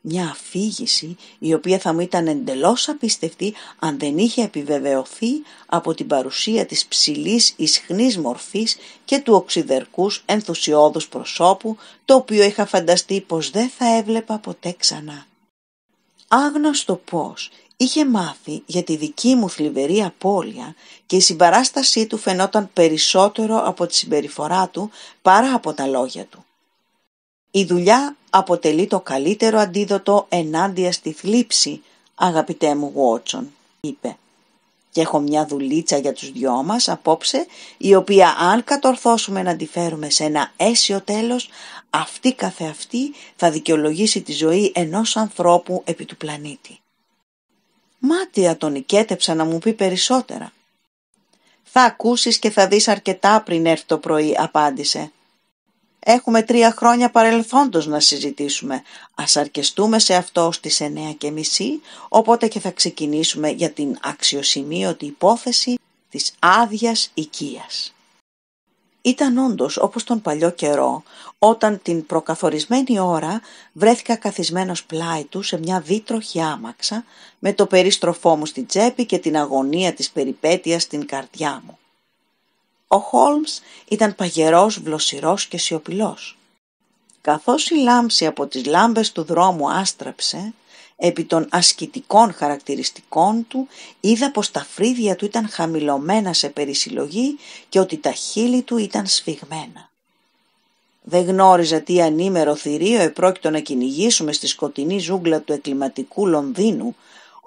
[SPEAKER 1] μια αφήγηση η οποία θα μου ήταν εντελώς απίστευτη αν δεν είχε επιβεβαιωθεί από την παρουσία της ψηλής ισχνής μορφής και του οξυδερκούς ενθουσιώδους προσώπου, το οποίο είχα φανταστεί πως δεν θα έβλεπα ποτέ ξανά. Άγνωστο πώς είχε μάθει για τη δική μου θλιβερή απώλεια και η συμπαράστασή του φαινόταν περισσότερο από τη συμπεριφορά του παρά από τα λόγια του. Η δουλειά αποτελεί το καλύτερο αντίδοτο ενάντια στη θλίψη, αγαπητέ μου Γουότσον, είπε. Και έχω μια δουλίτσα για τους δυο μας απόψε, η οποία αν κατορθώσουμε να τη φέρουμε σε ένα αίσιο τέλος, αυτή καθεαυτή θα δικαιολογήσει τη ζωή ενός ανθρώπου επί του πλανήτη. Μάτια τον οικέτεψα να μου πει περισσότερα. «Θα ακούσεις και θα δεις αρκετά πριν έρθει το πρωί», απάντησε. Έχουμε τρία χρόνια παρελθόντος να συζητήσουμε. Ας αρκεστούμε σε αυτό στις 9 και μισή, οπότε και θα ξεκινήσουμε για την αξιοσημείωτη υπόθεση της άδειας οικίας. Ήταν όντως όπως τον παλιό καιρό, όταν την προκαθορισμένη ώρα βρέθηκα καθισμένος πλάι του σε μια δίτροχη άμαξα, με το περίστροφό μου στην τσέπη και την αγωνία της περιπέτειας στην καρδιά μου. Ο Χόλμς ήταν παγερός, βλοσιρός και σιωπηλός. Καθώς η λάμψη από τις λάμπες του δρόμου άστραψε, επί των ασκητικών χαρακτηριστικών του είδα πως τα φρύδια του ήταν χαμηλωμένα σε περισυλλογή και ότι τα χείλη του ήταν σφιγμένα. Δεν γνώριζα τι ανήμερο θηρίο επρόκειτο να κυνηγήσουμε στη σκοτεινή ζούγκλα του εκκληματικού Λονδίνου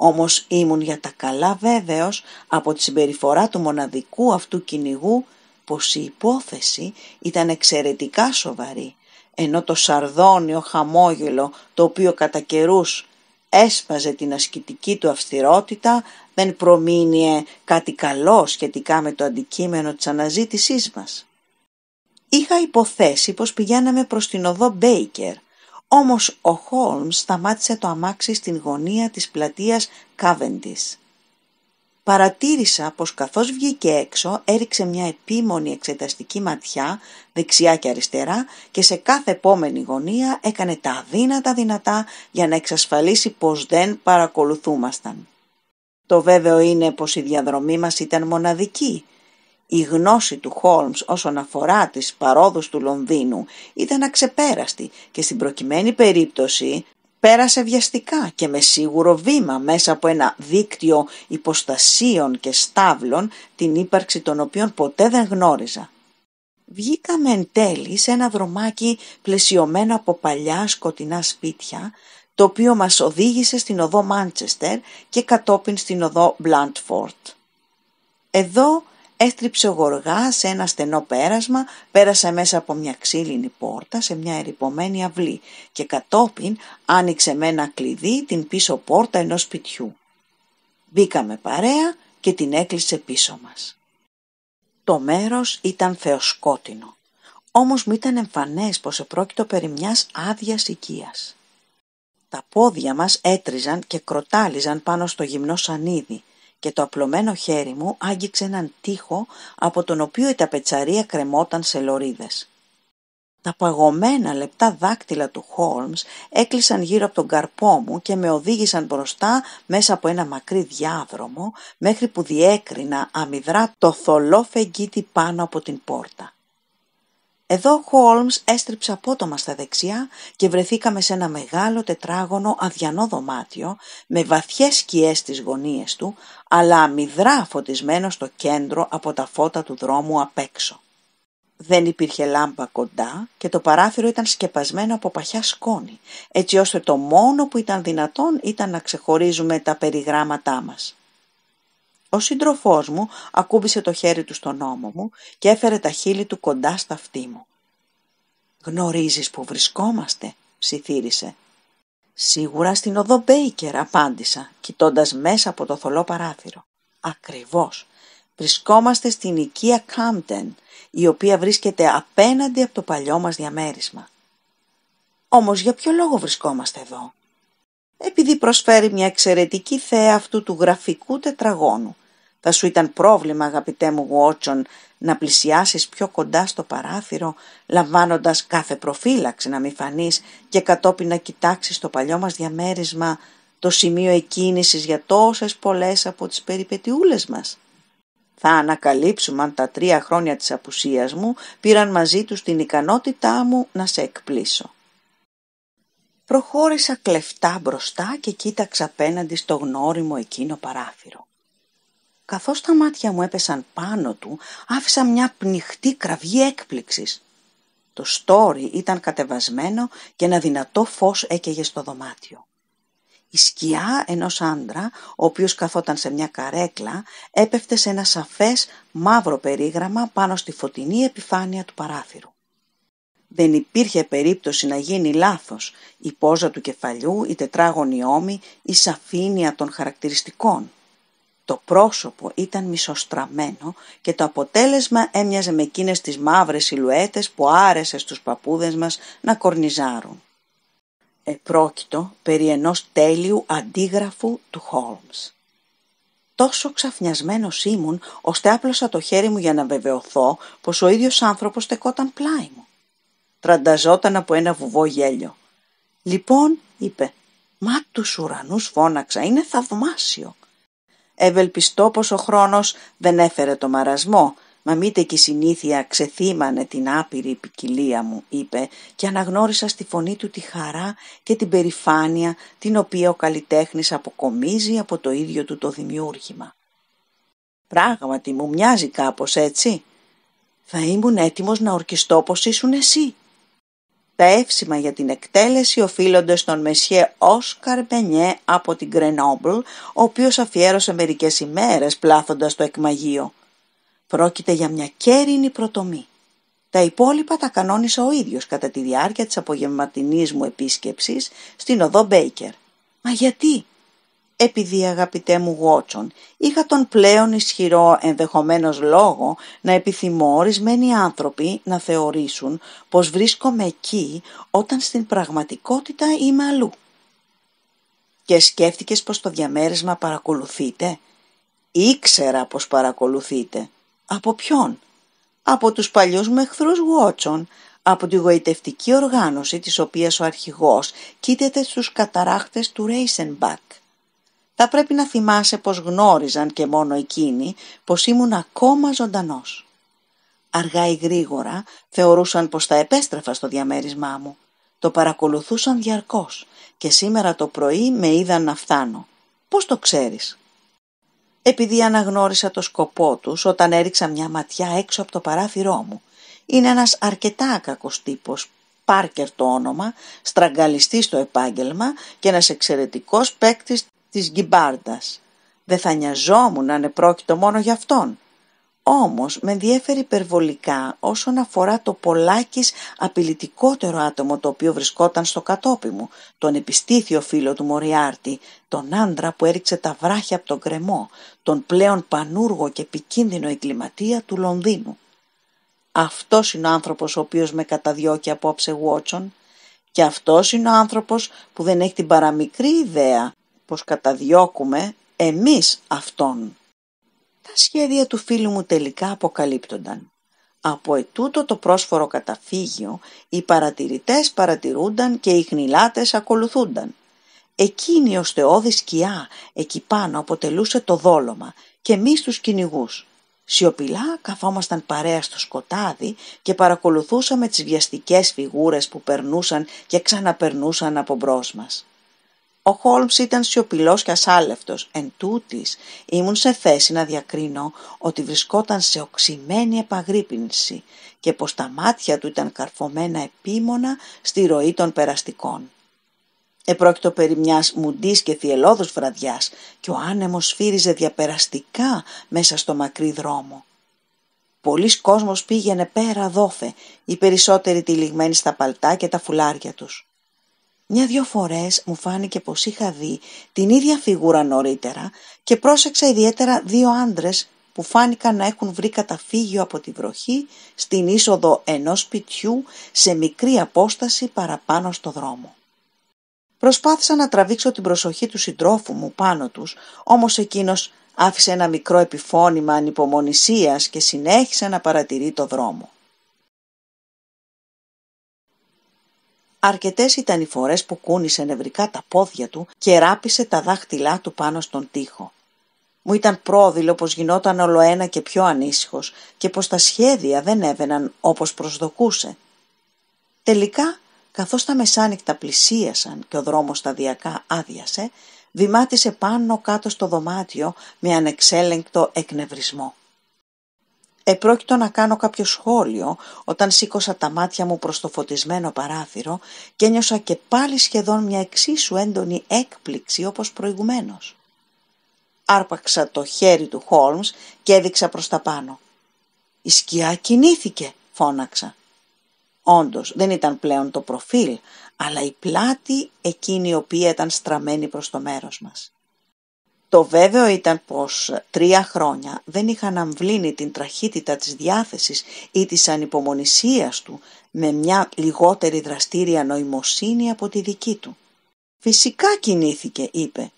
[SPEAKER 1] όμως ήμουν για τα καλά βέβαιος από τη συμπεριφορά του μοναδικού αυτού κυνηγού πως η υπόθεση ήταν εξαιρετικά σοβαρή, ενώ το σαρδόνιο χαμόγελο το οποίο κατά καιρούς έσπαζε την ασκητική του αυστηρότητα δεν προμήνυε κάτι καλό σχετικά με το αντικείμενο της αναζήτησής μας. Είχα υποθέσει πως πηγαίναμε προς την οδό Μπέικερ, όμως ο Χόλμ σταμάτησε το αμάξι στην γωνία της πλατείας Κάβεντις. Παρατήρησα πως καθώς βγήκε έξω έριξε μια επίμονη εξεταστική ματιά δεξιά και αριστερά και σε κάθε επόμενη γωνία έκανε τα αδύνατα δυνατά για να εξασφαλίσει πως δεν παρακολουθούμασταν. Το βέβαιο είναι πως η διαδρομή μας ήταν μοναδική η γνώση του Χόλμς όσον αφορά τις παρόδους του Λονδίνου ήταν αξεπέραστη και στην προκειμένη περίπτωση πέρασε βιαστικά και με σίγουρο βήμα μέσα από ένα δίκτυο υποστασίων και στάβλων την ύπαρξη των οποίων ποτέ δεν γνώριζα. Βγήκαμε εν τέλει σε ένα δρομάκι πλαισιωμένο από παλιά σκοτεινά σπίτια, το οποίο μας οδήγησε στην οδό Μάντσεστερ και κατόπιν στην οδό Μπλάντφορτ. Εδώ Έστριψε ο γοργά σε ένα στενό πέρασμα, πέρασε μέσα από μια ξύλινη πόρτα σε μια ερυπωμένη αυλή και κατόπιν άνοιξε με ένα κλειδί την πίσω πόρτα ενός σπιτιού. Μπήκαμε παρέα και την έκλεισε πίσω μας. Το μέρος ήταν θεοσκότεινο, όμως μου ήταν εμφανές πως επρόκειτο περί μιας άδειας οικίας. Τα πόδια μας έτριζαν και κροτάλιζαν πάνω στο γυμνό σανίδι και το απλωμένο χέρι μου άγγιξε έναν τοίχο από τον οποίο η ταπετσαρία κρεμόταν σε λωρίδες. Τα παγωμένα λεπτά δάκτυλα του Χόλμς έκλεισαν γύρω από τον καρπό μου και με οδήγησαν μπροστά μέσα από ένα μακρύ διάδρομο μέχρι που διέκρινα αμυδρά το θολό φεγγίτι πάνω από την πόρτα. Εδώ ο Χόλμς έστριψε απότομα στα δεξιά και βρεθήκαμε σε ένα μεγάλο τετράγωνο αδιανό δωμάτιο με βαθιές σκιές στις γωνίες του, αλλά αμυδρά φωτισμένο στο κέντρο από τα φώτα του δρόμου απ' έξω. Δεν υπήρχε λάμπα κοντά και το παράθυρο ήταν σκεπασμένο από παχιά σκόνη, έτσι ώστε το μόνο που ήταν δυνατόν ήταν να ξεχωρίζουμε τα περιγράμματά μας. Ο σύντροφός μου ακούμπησε το χέρι του στον ώμο μου και έφερε τα χείλη του κοντά στα αυτή μου. «Γνωρίζεις που βρισκόμαστε», ψιθύρισε. «Σίγουρα στην οδό Μπέικερ», απάντησα, κοιτώντας μέσα από το θολό παράθυρο. «Ακριβώς. Βρισκόμαστε στην οικία Κάμπτεν, η οποία βρίσκεται απέναντι από το παλιό μας διαμέρισμα. Όμως για ποιο λόγο βρισκόμαστε εδώ» επειδή προσφέρει μια εξαιρετική θέα αυτού του γραφικού τετραγώνου θα σου ήταν πρόβλημα, αγαπητέ μου Γουότσον, να πλησιάσεις πιο κοντά στο παράθυρο, λαμβάνοντας κάθε προφύλαξη να μη φανείς και κατόπιν να κοιτάξεις το παλιό μας διαμέρισμα, το σημείο εκκίνησης για τόσες πολλές από τις περιπετιούλες μας. Θα ανακαλύψουμε αν τα τρία χρόνια της απουσίας μου πήραν μαζί τους την ικανότητά μου να σε εκπλήσω. Προχώρησα κλεφτά μπροστά και κοίταξα απέναντι στο γνώριμο εκείνο παράθυρο. Καθώς τα μάτια μου έπεσαν πάνω του, άφησα μια πνιχτή κραυγή έκπληξης. Το στόρι ήταν κατεβασμένο και ένα δυνατό φως έκαιγε στο δωμάτιο. Η σκιά ενός άντρα, ο οποίος καθόταν σε μια καρέκλα, έπεφτε σε ένα σαφές μαύρο περίγραμμα πάνω στη φωτεινή επιφάνεια του παράθυρου. Δεν υπήρχε περίπτωση να γίνει λάθος η πόζα του κεφαλιού, η τετράγωνη ώμη, η σαφήνεια των χαρακτηριστικών. Το πρόσωπο ήταν μισοστραμμένο και το αποτέλεσμα έμοιαζε με εκείνες τις μαύρες σιλουέτες που άρεσε στους παππούδες μας να κορνιζάρουν. Επρόκειτο περί ενός τέλειου αντίγραφου του Χόλμς. Τόσο ξαφνιασμένος ήμουν, ώστε άπλωσα το χέρι μου για να βεβαιωθώ πως ο ίδιος άνθρωπος στεκόταν πλάι μου. Τρανταζόταν από ένα βουβό γέλιο. «Λοιπόν», είπε, «μα τους ουρανούς φώναξα, είναι θαυμάσιο». Ευελπιστώ πως ο χρόνος δεν έφερε το μαρασμό, «Μα μήτε και η συνήθεια ξεθύμανε την άπειρη ποικιλία μου», είπε και αναγνώρισα στη φωνή του τη χαρά και την περηφάνεια την οποία ο καλλιτέχνης αποκομίζει από το ίδιο του το δημιούργημα. «Πράγματι μου μοιάζει κάπως έτσι. Θα ήμουν έτοιμος να ορκιστώ πως ήσουν εσύ», τα εύσημα για την εκτέλεση οφείλονται στον Μεσιέ Όσκαρ Μπενιέ από την Γκρενόμπλ, ο οποίος αφιέρωσε μερικές ημέρες πλάθοντας το εκμαγείο. Πρόκειται για μια κέρινη προτομή. Τα υπόλοιπα τα κανόνισα ο ίδιος κατά τη διάρκεια της απογευματινής μου επίσκεψης στην οδό Μπέικερ. Μα γιατί, επειδή αγαπητέ μου Γότσον, είχα τον πλέον ισχυρό ενδεχομένως λόγο να επιθυμώ ορισμένοι άνθρωποι να θεωρήσουν πως βρίσκομαι εκεί όταν στην πραγματικότητα είμαι αλλού. Και σκέφτηκες πως το διαμέρισμα παρακολουθείτε. Ήξερα πως παρακολουθείτε. Από ποιον? Από τους παλιούς μου εχθρούς Γότσον, από τη γοητευτική οργάνωση της οποίας ο αρχηγός κοίταται στους καταράχτες του Ρέισενμπακ θα πρέπει να θυμάσαι πως γνώριζαν και μόνο εκείνοι πως ήμουν ακόμα ζωντανός. Αργά ή γρήγορα θεωρούσαν πως θα επέστρεφα στο διαμέρισμά μου. Το παρακολουθούσαν διαρκώς και σήμερα το πρωί με είδαν να φτάνω. Πώς το ξέρεις? Επειδή αναγνώρισα το σκοπό τους όταν έριξα μια ματιά έξω από το παράθυρό μου. Είναι ένας αρκετά άκακος τύπος, Πάρκερ το όνομα, στραγγαλιστή στο επάγγελμα και ένας εξαιρετικός παίκτης της γκυμπάρντας. Δεν θα νοιαζόμουν αν επρόκειτο μόνο για αυτόν. Όμως με ενδιέφερε υπερβολικά όσον αφορά το πολλάκις απειλητικότερο άτομο το οποίο βρισκόταν στο κατόπι μου, τον επιστήθιο φίλο του Μοριάρτη, τον άντρα που έριξε τα βράχια από τον κρεμό, τον πλέον πανούργο και επικίνδυνο εγκληματία του Λονδίνου. Αυτός είναι ο άνθρωπος ο οποίος με καταδιώκει απόψε Βότσον και αυτός είναι ο άνθρωπος που δεν έχει την παραμικρή ιδέα πως καταδιώκουμε εμείς αυτόν. Τα σχέδια του φίλου μου τελικά αποκαλύπτονταν. Από ετούτο το πρόσφορο καταφύγιο οι παρατηρητές παρατηρούνταν και οι χνηλάτες ακολουθούνταν. Εκείνη ως θεώδη σκιά εκεί πάνω αποτελούσε το δόλωμα και εμείς τους κυνηγούς. Σιωπηλά καθόμασταν παρέα στο σκοτάδι και παρακολουθούσαμε τις βιαστικές φιγούρες που περνούσαν και ξαναπερνούσαν από μπρος μας. Ο Χόλμς ήταν σιωπηλός και ασάλευτος. Εν ήμουν σε θέση να διακρίνω ότι βρισκόταν σε οξυμένη επαγρύπνηση και πως τα μάτια του ήταν καρφωμένα επίμονα στη ροή των περαστικών. Επρόκειτο περί μιας μουντής και θυελώδους βραδιάς και ο άνεμος σφύριζε διαπεραστικά μέσα στο μακρύ δρόμο. Πολλοί κόσμος πήγαινε πέρα δόθε, οι περισσότεροι τυλιγμένοι στα παλτά και τα φουλάρια τους. Μια-δυο φορές μου φάνηκε πως είχα δει την ίδια φιγούρα νωρίτερα και πρόσεξα ιδιαίτερα δύο άντρες που φάνηκαν να έχουν βρει καταφύγιο από τη βροχή στην είσοδο ενός σπιτιού σε μικρή απόσταση παραπάνω στο δρόμο. Προσπάθησα να τραβήξω την προσοχή του συντρόφου μου πάνω τους, όμως εκείνος άφησε ένα μικρό επιφώνημα ανυπομονησίας και συνέχισε να παρατηρεί το δρόμο. Αρκετές ήταν οι φορές που κούνησε νευρικά τα πόδια του και ράπησε τα δάχτυλά του πάνω στον τοίχο. Μου ήταν πρόδειλο πως γινόταν όλο ένα και πιο ανήσυχος, και πως τα σχέδια δεν έβαιναν όπως προσδοκούσε. Τελικά, καθώς τα μεσάνυχτα πλησίασαν και ο δρόμος σταδιακά άδειασε, βημάτισε πάνω κάτω στο δωμάτιο με ανεξέλεγκτο εκνευρισμό. Επρόκειτο να κάνω κάποιο σχόλιο όταν σήκωσα τα μάτια μου προς το φωτισμένο παράθυρο και ένιωσα και πάλι σχεδόν μια εξίσου έντονη έκπληξη όπως προηγουμένως. Άρπαξα το χέρι του Χόλμς και έδειξα προς τα πάνω. «Η σκιά κινήθηκε», φώναξα. Όντως δεν ήταν πλέον το προφίλ, αλλά η πλάτη εκείνη η οποία ήταν στραμμένη προς το μέρος μας. Το βέβαιο ήταν πως τρία χρόνια δεν είχαν αμβλύνει την τραχύτητα της διάθεσης ή της ανυπομονησίας του με μια λιγότερη δραστήρια νοημοσύνη από τη δική του. «Φυσικά κινήθηκε», είπε.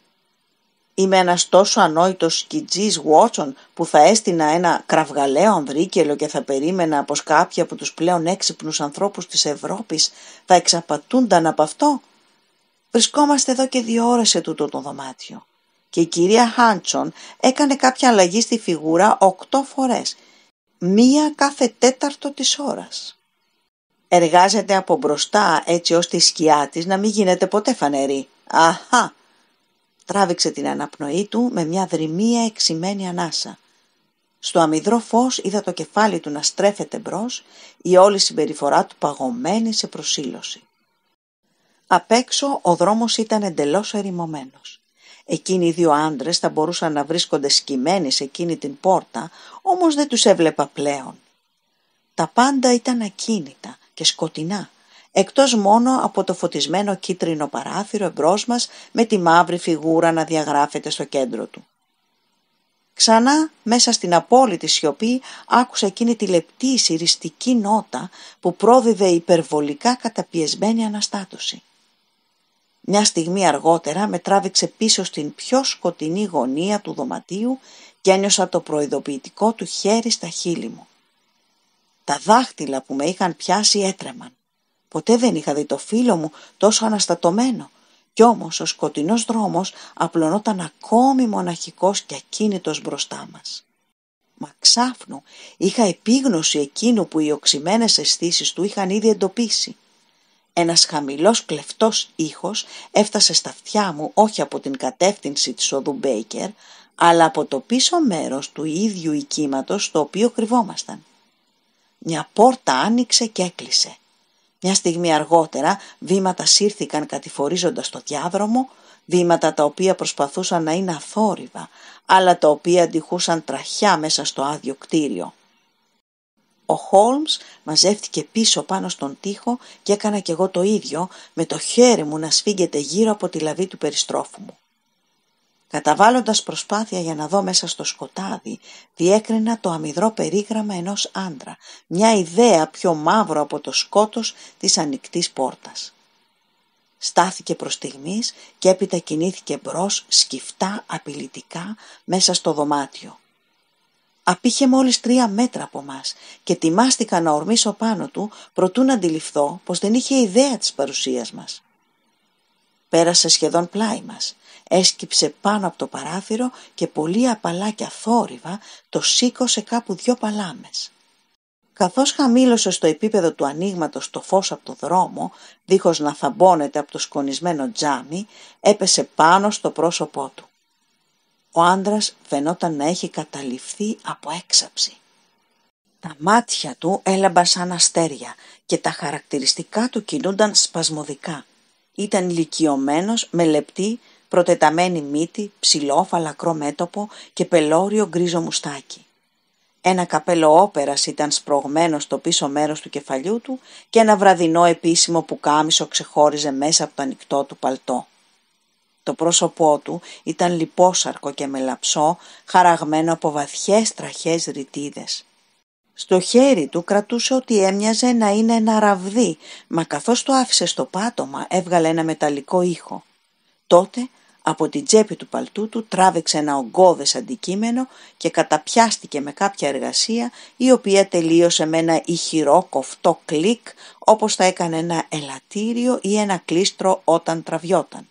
[SPEAKER 1] «Είμαι ένας τόσο ανόητος σκιτζής Βότσον που θα έστεινα ένα κραυγαλαίο ανδρίκελο και θα περίμενα πως κάποιοι από τους πλέον έξυπνους ανθρώπους της Ευρώπης θα εξαπατούνταν από αυτό. Βρισκόμαστε εδώ και δύο ώρες σε τούτο το δωμάτιο και η κυρία Χάντσον έκανε κάποια αλλαγή στη φιγούρα οκτώ φορές, μία κάθε τέταρτο της ώρας. Εργάζεται από μπροστά έτσι ώστε η σκιά της να μην γίνεται ποτέ φανερή. Αχά! Τράβηξε την αναπνοή του με μια δρυμία εξημένη ανάσα. Στο αμυδρό φως είδα το κεφάλι του να στρέφεται μπρος, η όλη συμπεριφορά του παγωμένη σε προσήλωση. Απ' έξω ο δρόμος ήταν εντελώς ερημωμένος. Εκείνοι οι δύο άντρες θα μπορούσαν να βρίσκονται σκυμμένοι σε εκείνη την πόρτα, όμως δεν τους έβλεπα πλέον. Τα πάντα ήταν ακίνητα και σκοτεινά, εκτός μόνο από το φωτισμένο κίτρινο παράθυρο εμπρός μας με τη μαύρη φιγούρα να διαγράφεται στο κέντρο του. Ξανά, μέσα στην απόλυτη σιωπή, άκουσα εκείνη τη λεπτή, συριστική νότα που πρόδιδε υπερβολικά καταπιεσμένη αναστάτωση. Μια στιγμή αργότερα με τράβηξε πίσω στην πιο σκοτεινή γωνία του δωματίου και ένιωσα το προειδοποιητικό του χέρι στα χείλη μου. Τα δάχτυλα που με είχαν πιάσει έτρεμαν. Ποτέ δεν είχα δει το φίλο μου τόσο αναστατωμένο κι όμως ο σκοτεινός δρόμος απλωνόταν ακόμη μοναχικός και ακίνητος μπροστά μας. Μα ξάφνου είχα επίγνωση εκείνου που οι οξυμένες αισθήσεις του είχαν ήδη εντοπίσει. Ένας χαμηλός κλεφτός ήχος έφτασε στα αυτιά μου όχι από την κατεύθυνση της οδού Μπέικερ, αλλά από το πίσω μέρος του ίδιου οικίματος στο οποίο κρυβόμασταν. Μια πόρτα άνοιξε και έκλεισε. Μια στιγμή αργότερα βήματα σύρθηκαν κατηφορίζοντας το διάδρομο, βήματα τα οποία προσπαθούσαν να είναι αθόρυβα, αλλά τα οποία αντιχούσαν τραχιά μέσα στο άδειο κτίριο. Ο Χόλμς μαζεύτηκε πίσω πάνω στον τοίχο και έκανα κι εγώ το ίδιο με το χέρι μου να σφίγγεται γύρω από τη λαβή του περιστρόφου μου. Καταβάλλοντας προσπάθεια για να δω μέσα στο σκοτάδι, διέκρινα το αμυδρό περίγραμμα ενός άντρα, μια ιδέα πιο μαύρο από το σκότος της ανοιχτής πόρτας. Στάθηκε προς στιγμής και έπειτα κινήθηκε μπρος σκυφτά απειλητικά μέσα στο δωμάτιο. Απήχε μόλις τρία μέτρα από μας και τιμάστηκα να ορμήσω πάνω του προτού να αντιληφθώ πως δεν είχε ιδέα της παρουσίας μας. Πέρασε σχεδόν πλάι μας, έσκυψε πάνω από το παράθυρο και πολύ απαλά και αθόρυβα το σήκωσε κάπου δυο παλάμες. Καθώς χαμήλωσε στο επίπεδο του ανοίγματος το φως από το δρόμο, δίχως να θαμπώνεται από το σκονισμένο τζάμι, έπεσε πάνω στο πρόσωπό του. Ο άντρας φαινόταν να έχει καταληφθεί από έξαψη. Τα μάτια του έλαμπαν σαν αστέρια και τα χαρακτηριστικά του κινούνταν σπασμωδικά. Ήταν ηλικιωμένος με λεπτή, προτεταμένη μύτη, ψηλό φαλακρό μέτωπο και πελώριο γκρίζο μουστάκι. Ένα καπέλο όπερας ήταν σπρωγμένο στο πίσω μέρος του κεφαλιού του και ένα βραδινό επίσημο που κάμισο ξεχώριζε μέσα από το ανοιχτό του παλτό. Το πρόσωπό του ήταν λιπόσαρκο και μελαψό, χαραγμένο από βαθιές τραχές ρητίδες. Στο χέρι του κρατούσε ότι έμοιαζε να είναι ένα ραβδί, μα καθώς το άφησε στο πάτωμα έβγαλε ένα μεταλλικό ήχο. Τότε από την τσέπη του παλτού του τράβηξε ένα ογκώδες αντικείμενο και καταπιάστηκε με κάποια εργασία η οποία τελείωσε με ένα ηχηρό κοφτό κλικ όπως θα έκανε ένα ελαττήριο ή ένα κλίστρο όταν τραβιόταν.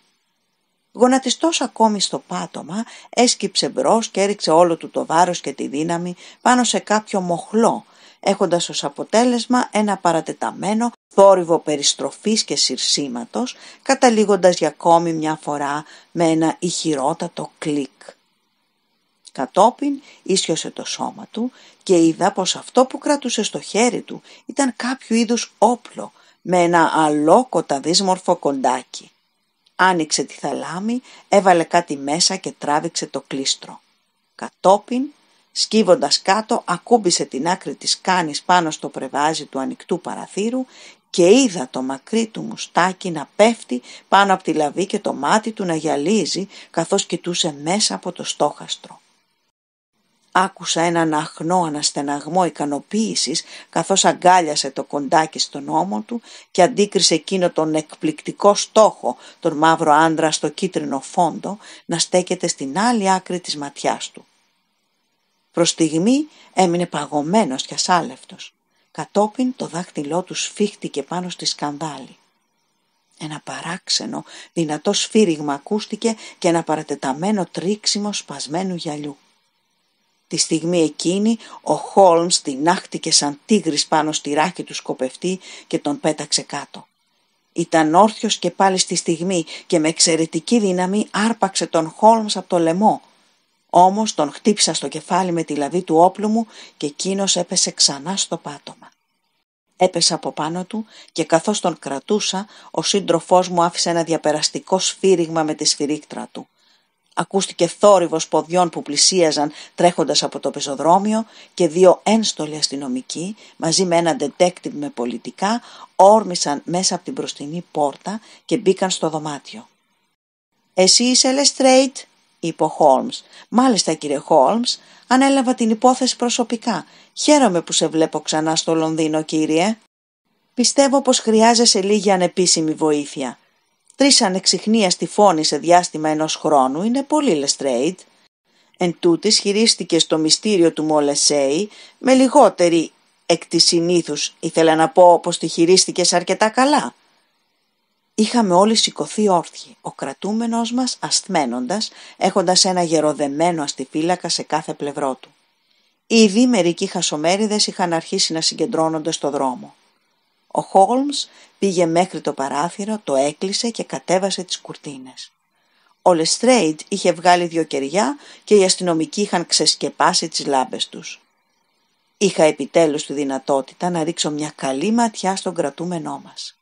[SPEAKER 1] Γονατιστός ακόμη στο πάτωμα, έσκυψε μπρος και έριξε όλο του το βάρος και τη δύναμη πάνω σε κάποιο μοχλό, έχοντας ως αποτέλεσμα ένα παρατεταμένο θόρυβο περιστροφής και συρσήματος, καταλήγοντας για ακόμη μια φορά με ένα ηχηρότατο κλικ. Κατόπιν ίσιοσε το σώμα του και είδα πως αυτό που κρατούσε στο χέρι του ήταν κάποιο είδους όπλο με ένα αλόκοτα δύσμορφο κοντάκι. Άνοιξε τη θαλάμη, έβαλε κάτι μέσα και τράβηξε το κλίστρο. Κατόπιν, σκύβοντας κάτω, ακούμπησε την άκρη της κάνης πάνω στο πρεβάζι του ανοιχτού παραθύρου και είδα το μακρύ του μουστάκι να πέφτει πάνω από τη λαβή και το μάτι του να γυαλίζει καθώς κοιτούσε μέσα από το στόχαστρο. Άκουσα έναν αχνό αναστεναγμό ικανοποίησης καθώς αγκάλιασε το κοντάκι στον ώμο του και αντίκρισε εκείνο τον εκπληκτικό στόχο τον μαύρο άντρα στο κίτρινο φόντο να στέκεται στην άλλη άκρη της ματιάς του. Προς στιγμή έμεινε παγωμένος και ασάλευτος. Κατόπιν το δάχτυλό του σφίχτηκε πάνω στη σκανδάλη. Ένα παράξενο, δυνατό σφύριγμα ακούστηκε και ένα παρατεταμένο τρίξιμο σπασμένου γυαλιού. Τη στιγμή εκείνη ο Χόλμς την άχτηκε σαν τίγρης πάνω στη ράχη του σκοπευτή και τον πέταξε κάτω. Ήταν όρθιος και πάλι στη στιγμή και με εξαιρετική δύναμη άρπαξε τον Χόλμς από το λαιμό. Όμως τον χτύπησα στο κεφάλι με τη λαβή του όπλου μου και εκείνος έπεσε ξανά στο πάτωμα. Έπεσα από πάνω του και καθώς τον κρατούσα, ο σύντροφός μου άφησε ένα διαπεραστικό σφύριγμα με τη σφυρίκτρα του. Ακούστηκε θόρυβος ποδιών που πλησίαζαν τρέχοντας από το πεζοδρόμιο και δύο ένστολοι αστυνομικοί μαζί με έναν detective με πολιτικά όρμησαν μέσα από την μπροστινή πόρτα και μπήκαν στο δωμάτιο. «Εσύ είσαι Λεστρέιτ», είπε ο Χόλμς. «Μάλιστα κύριε Χόλμς, ανέλαβα την υπόθεση προσωπικά. Χαίρομαι που σε βλέπω ξανά στο Λονδίνο κύριε. Πιστεύω πως χρειάζεσαι λίγη ανεπίσημη βοήθεια». Τρεις στη φώνη σε διάστημα ενός χρόνου είναι πολύ Λεστρέιτ. Εν τούτης χειρίστηκε στο μυστήριο του Μολεσέη με λιγότερη εκ της συνήθους, ήθελα να πω πως τη χειρίστηκες αρκετά καλά. Είχαμε όλοι σηκωθεί όρθιοι, ο κρατούμενος μας ασθμένοντας, έχοντας ένα γεροδεμένο αστιφύλακα σε κάθε πλευρό του. Ήδη μερικοί χασομέριδες είχαν αρχίσει να συγκεντρώνονται στο δρόμο. Ο Χόλμς πήγε μέχρι το παράθυρο, το έκλεισε και κατέβασε τις κουρτίνες. Ο Λεστρέιτ είχε βγάλει δύο κεριά και οι αστυνομικοί είχαν ξεσκεπάσει τις λάμπες τους. Είχα επιτέλους τη δυνατότητα να ρίξω μια καλή ματιά στον κρατούμενό μας.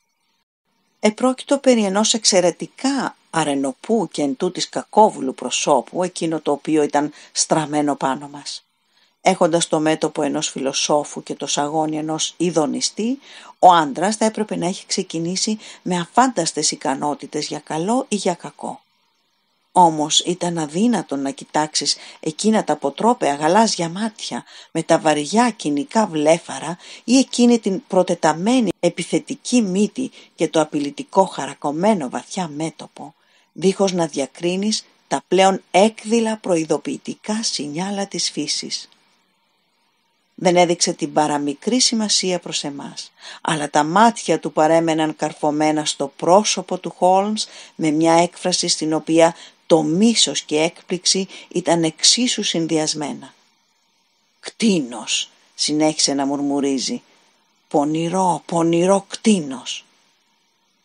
[SPEAKER 1] Επρόκειτο περί ενός εξαιρετικά αρενοπού και εν τούτης κακόβουλου προσώπου, εκείνο το οποίο ήταν στραμμένο πάνω μας. Έχοντας το μέτωπο ενός φιλοσόφου και το σαγόνι ενός ειδονιστή, ο άντρας θα έπρεπε να έχει ξεκινήσει με αφάνταστες ικανότητες για καλό ή για κακό. Όμως ήταν αδύνατο να κοιτάξεις εκείνα τα αποτρόπαια γαλάζια μάτια με τα βαριά κοινικά βλέφαρα ή εκείνη την προτεταμένη επιθετική μύτη και το απειλητικό χαρακωμένο βαθιά μέτωπο, δίχως να διακρίνεις τα πλέον έκδηλα προειδοποιητικά σινιάλα της φύσης δεν έδειξε την παραμικρή σημασία προς εμάς, αλλά τα μάτια του παρέμεναν καρφωμένα στο πρόσωπο του Χόλμς με μια έκφραση στην οποία το μίσος και έκπληξη ήταν εξίσου συνδυασμένα. «Κτίνος», συνέχισε να μουρμουρίζει, «πονηρό, πονηρό κτίνος».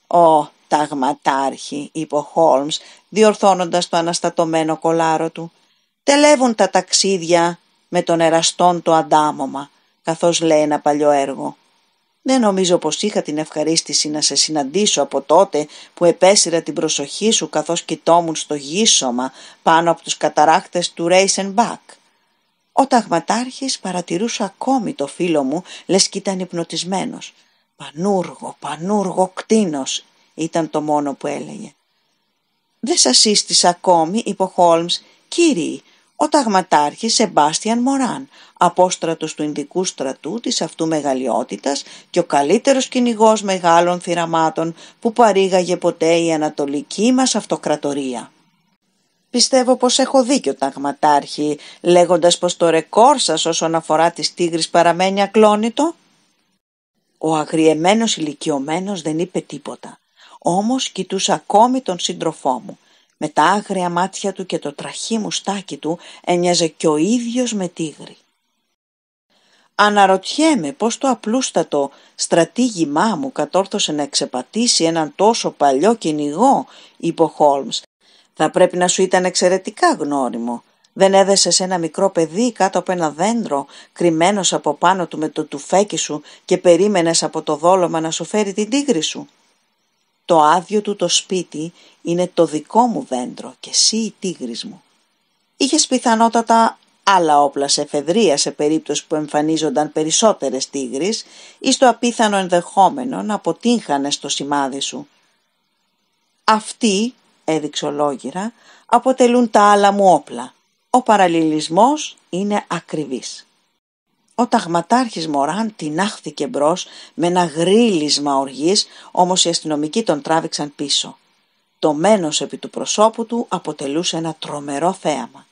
[SPEAKER 1] «Ω, ταγματάρχη», είπε ο Χόλμς, διορθώνοντας το αναστατωμένο κολάρο του, «τελεύουν τα ταξίδια με τον εραστόν το αντάμωμα, καθώς λέει ένα παλιό έργο. Δεν νομίζω πως είχα την ευχαρίστηση να σε συναντήσω από τότε που επέσυρα την προσοχή σου καθώς κοιτόμουν στο γύσωμα πάνω από τους καταράκτες του Ρέισενμπακ. Ο ταγματάρχης παρατηρούσε ακόμη το φίλο μου, λες και ήταν υπνοτισμένος. «Πανούργο, πανούργο κτίνος» ήταν το μόνο που έλεγε. «Δεν σας σύστησα ακόμη», είπε ο Χόλμς. «Κύριοι, ο ταγματάρχης Σεμπάστιαν Μοράν, απόστρατος του Ινδικού στρατού της αυτού μεγαλειότητας και ο καλύτερος κυνηγός μεγάλων θυραμάτων που παρήγαγε ποτέ η ανατολική μας αυτοκρατορία. Πιστεύω πως έχω δίκιο ταγματάρχη, λέγοντας πως το ρεκόρ σας όσον αφορά τις τίγρης παραμένει ακλόνητο. Ο αγριεμένος ηλικιωμένος δεν είπε τίποτα, όμως κοιτούσε ακόμη τον σύντροφό μου με τα άγρια μάτια του και το τραχή μουστάκι του έμοιαζε και ο ίδιος με τίγρη. Αναρωτιέμαι πώς το απλούστατο στρατήγημά μου κατόρθωσε να εξεπατήσει έναν τόσο παλιό κυνηγό, είπε ο Χόλμς. Θα πρέπει να σου ήταν εξαιρετικά γνώριμο. Δεν έδεσες ένα μικρό παιδί κάτω από ένα δέντρο, κρυμμένος από πάνω του με το τουφέκι σου και περίμενες από το δόλωμα να σου φέρει την τίγρη σου. Το άδειο του το σπίτι είναι το δικό μου δέντρο και εσύ η τίγρης μου. Είχες πιθανότατα άλλα όπλα σε εφεδρεία σε περίπτωση που εμφανίζονταν περισσότερες τίγρεις ή στο απίθανο ενδεχόμενο να αποτύχανε το σημάδι σου. Αυτοί, έδειξε ολόγυρα, αποτελούν τα άλλα μου όπλα. Ο παραλληλισμός είναι ακριβής. Ο ταγματάρχης Μωράν τεινάχθηκε μπρος με ένα γρίλισμα οργής, όμως οι αστυνομικοί τον τράβηξαν πίσω. Το μένος επί του προσώπου του αποτελούσε ένα τρομερό θέαμα.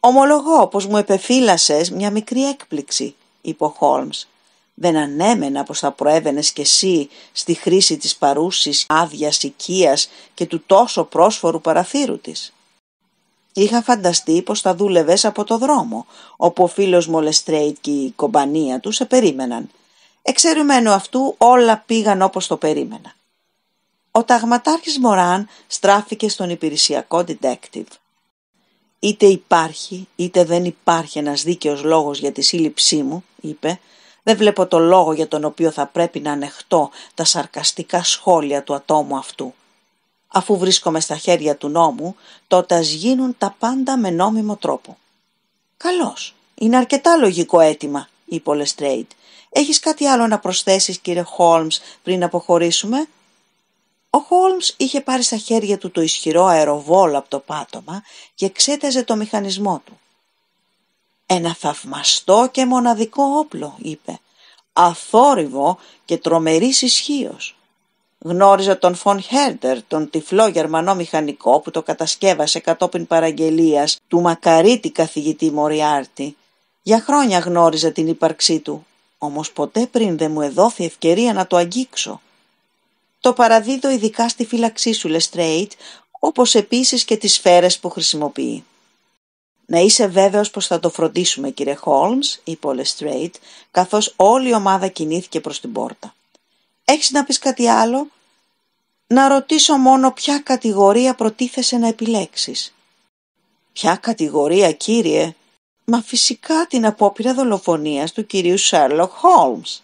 [SPEAKER 1] «Ομολογώ πως μου επεφύλασες μια μικρή έκπληξη», είπε ο Χόλμς. «Δεν ανέμενα πως θα προέβαινες κι εσύ στη χρήση της παρούσης άδειας οικίας και του τόσο πρόσφορου παραθύρου της». Είχα φανταστεί πως θα δούλευες από το δρόμο, όπου ο φίλος μου και η κομπανία του σε περίμεναν. Εξαιρεμένου αυτού όλα πήγαν όπως το περίμενα. Ο ταγματάρχης Μωράν στράφηκε στον υπηρεσιακό detective. «Είτε υπάρχει, είτε δεν υπάρχει ένας δίκαιος λόγος για τη σύλληψή μου», είπε, «δεν βλέπω το λόγο για τον οποίο θα πρέπει να ανεχτώ τα σαρκαστικά σχόλια του ατόμου αυτού αφού βρίσκομαι στα χέρια του νόμου, τότε ας γίνουν τα πάντα με νόμιμο τρόπο. «Καλώς, είναι αρκετά λογικό αίτημα», είπε ο Λεστρέιτ. «Έχεις κάτι άλλο να προσθέσεις, κύριε Χόλμς, πριν αποχωρήσουμε» Ο Χόλμς είχε πάρει στα χέρια του το ισχυρό αεροβόλο από το πάτωμα και εξέταζε το μηχανισμό του. «Ένα θαυμαστό και μοναδικό όπλο», είπε. «Αθόρυβο και τρομερής ισχύος». Γνώριζα τον Φον Χέρντερ, τον τυφλό γερμανό μηχανικό που το κατασκεύασε κατόπιν παραγγελίας του μακαρίτη καθηγητή Μοριάρτη. Για χρόνια γνώριζα την ύπαρξή του, όμως ποτέ πριν δεν μου εδόθη ευκαιρία να το αγγίξω. Το παραδίδω ειδικά στη φύλαξή σου, Λεστρέιτ, όπως επίσης και τις σφαίρες που χρησιμοποιεί. «Να είσαι βέβαιος πως θα το φροντίσουμε, κύριε Χόλμς», είπε ο Λεστρέιτ, καθώς όλη η ομάδα κινήθηκε προς την πόρτα. Έχεις να πεις κάτι άλλο. Να ρωτήσω μόνο ποια κατηγορία προτίθεσαι να επιλέξεις. Ποια κατηγορία, κύριε. Μα φυσικά την απόπειρα δολοφονίας του κυρίου Σέρλοκ Χόλμς.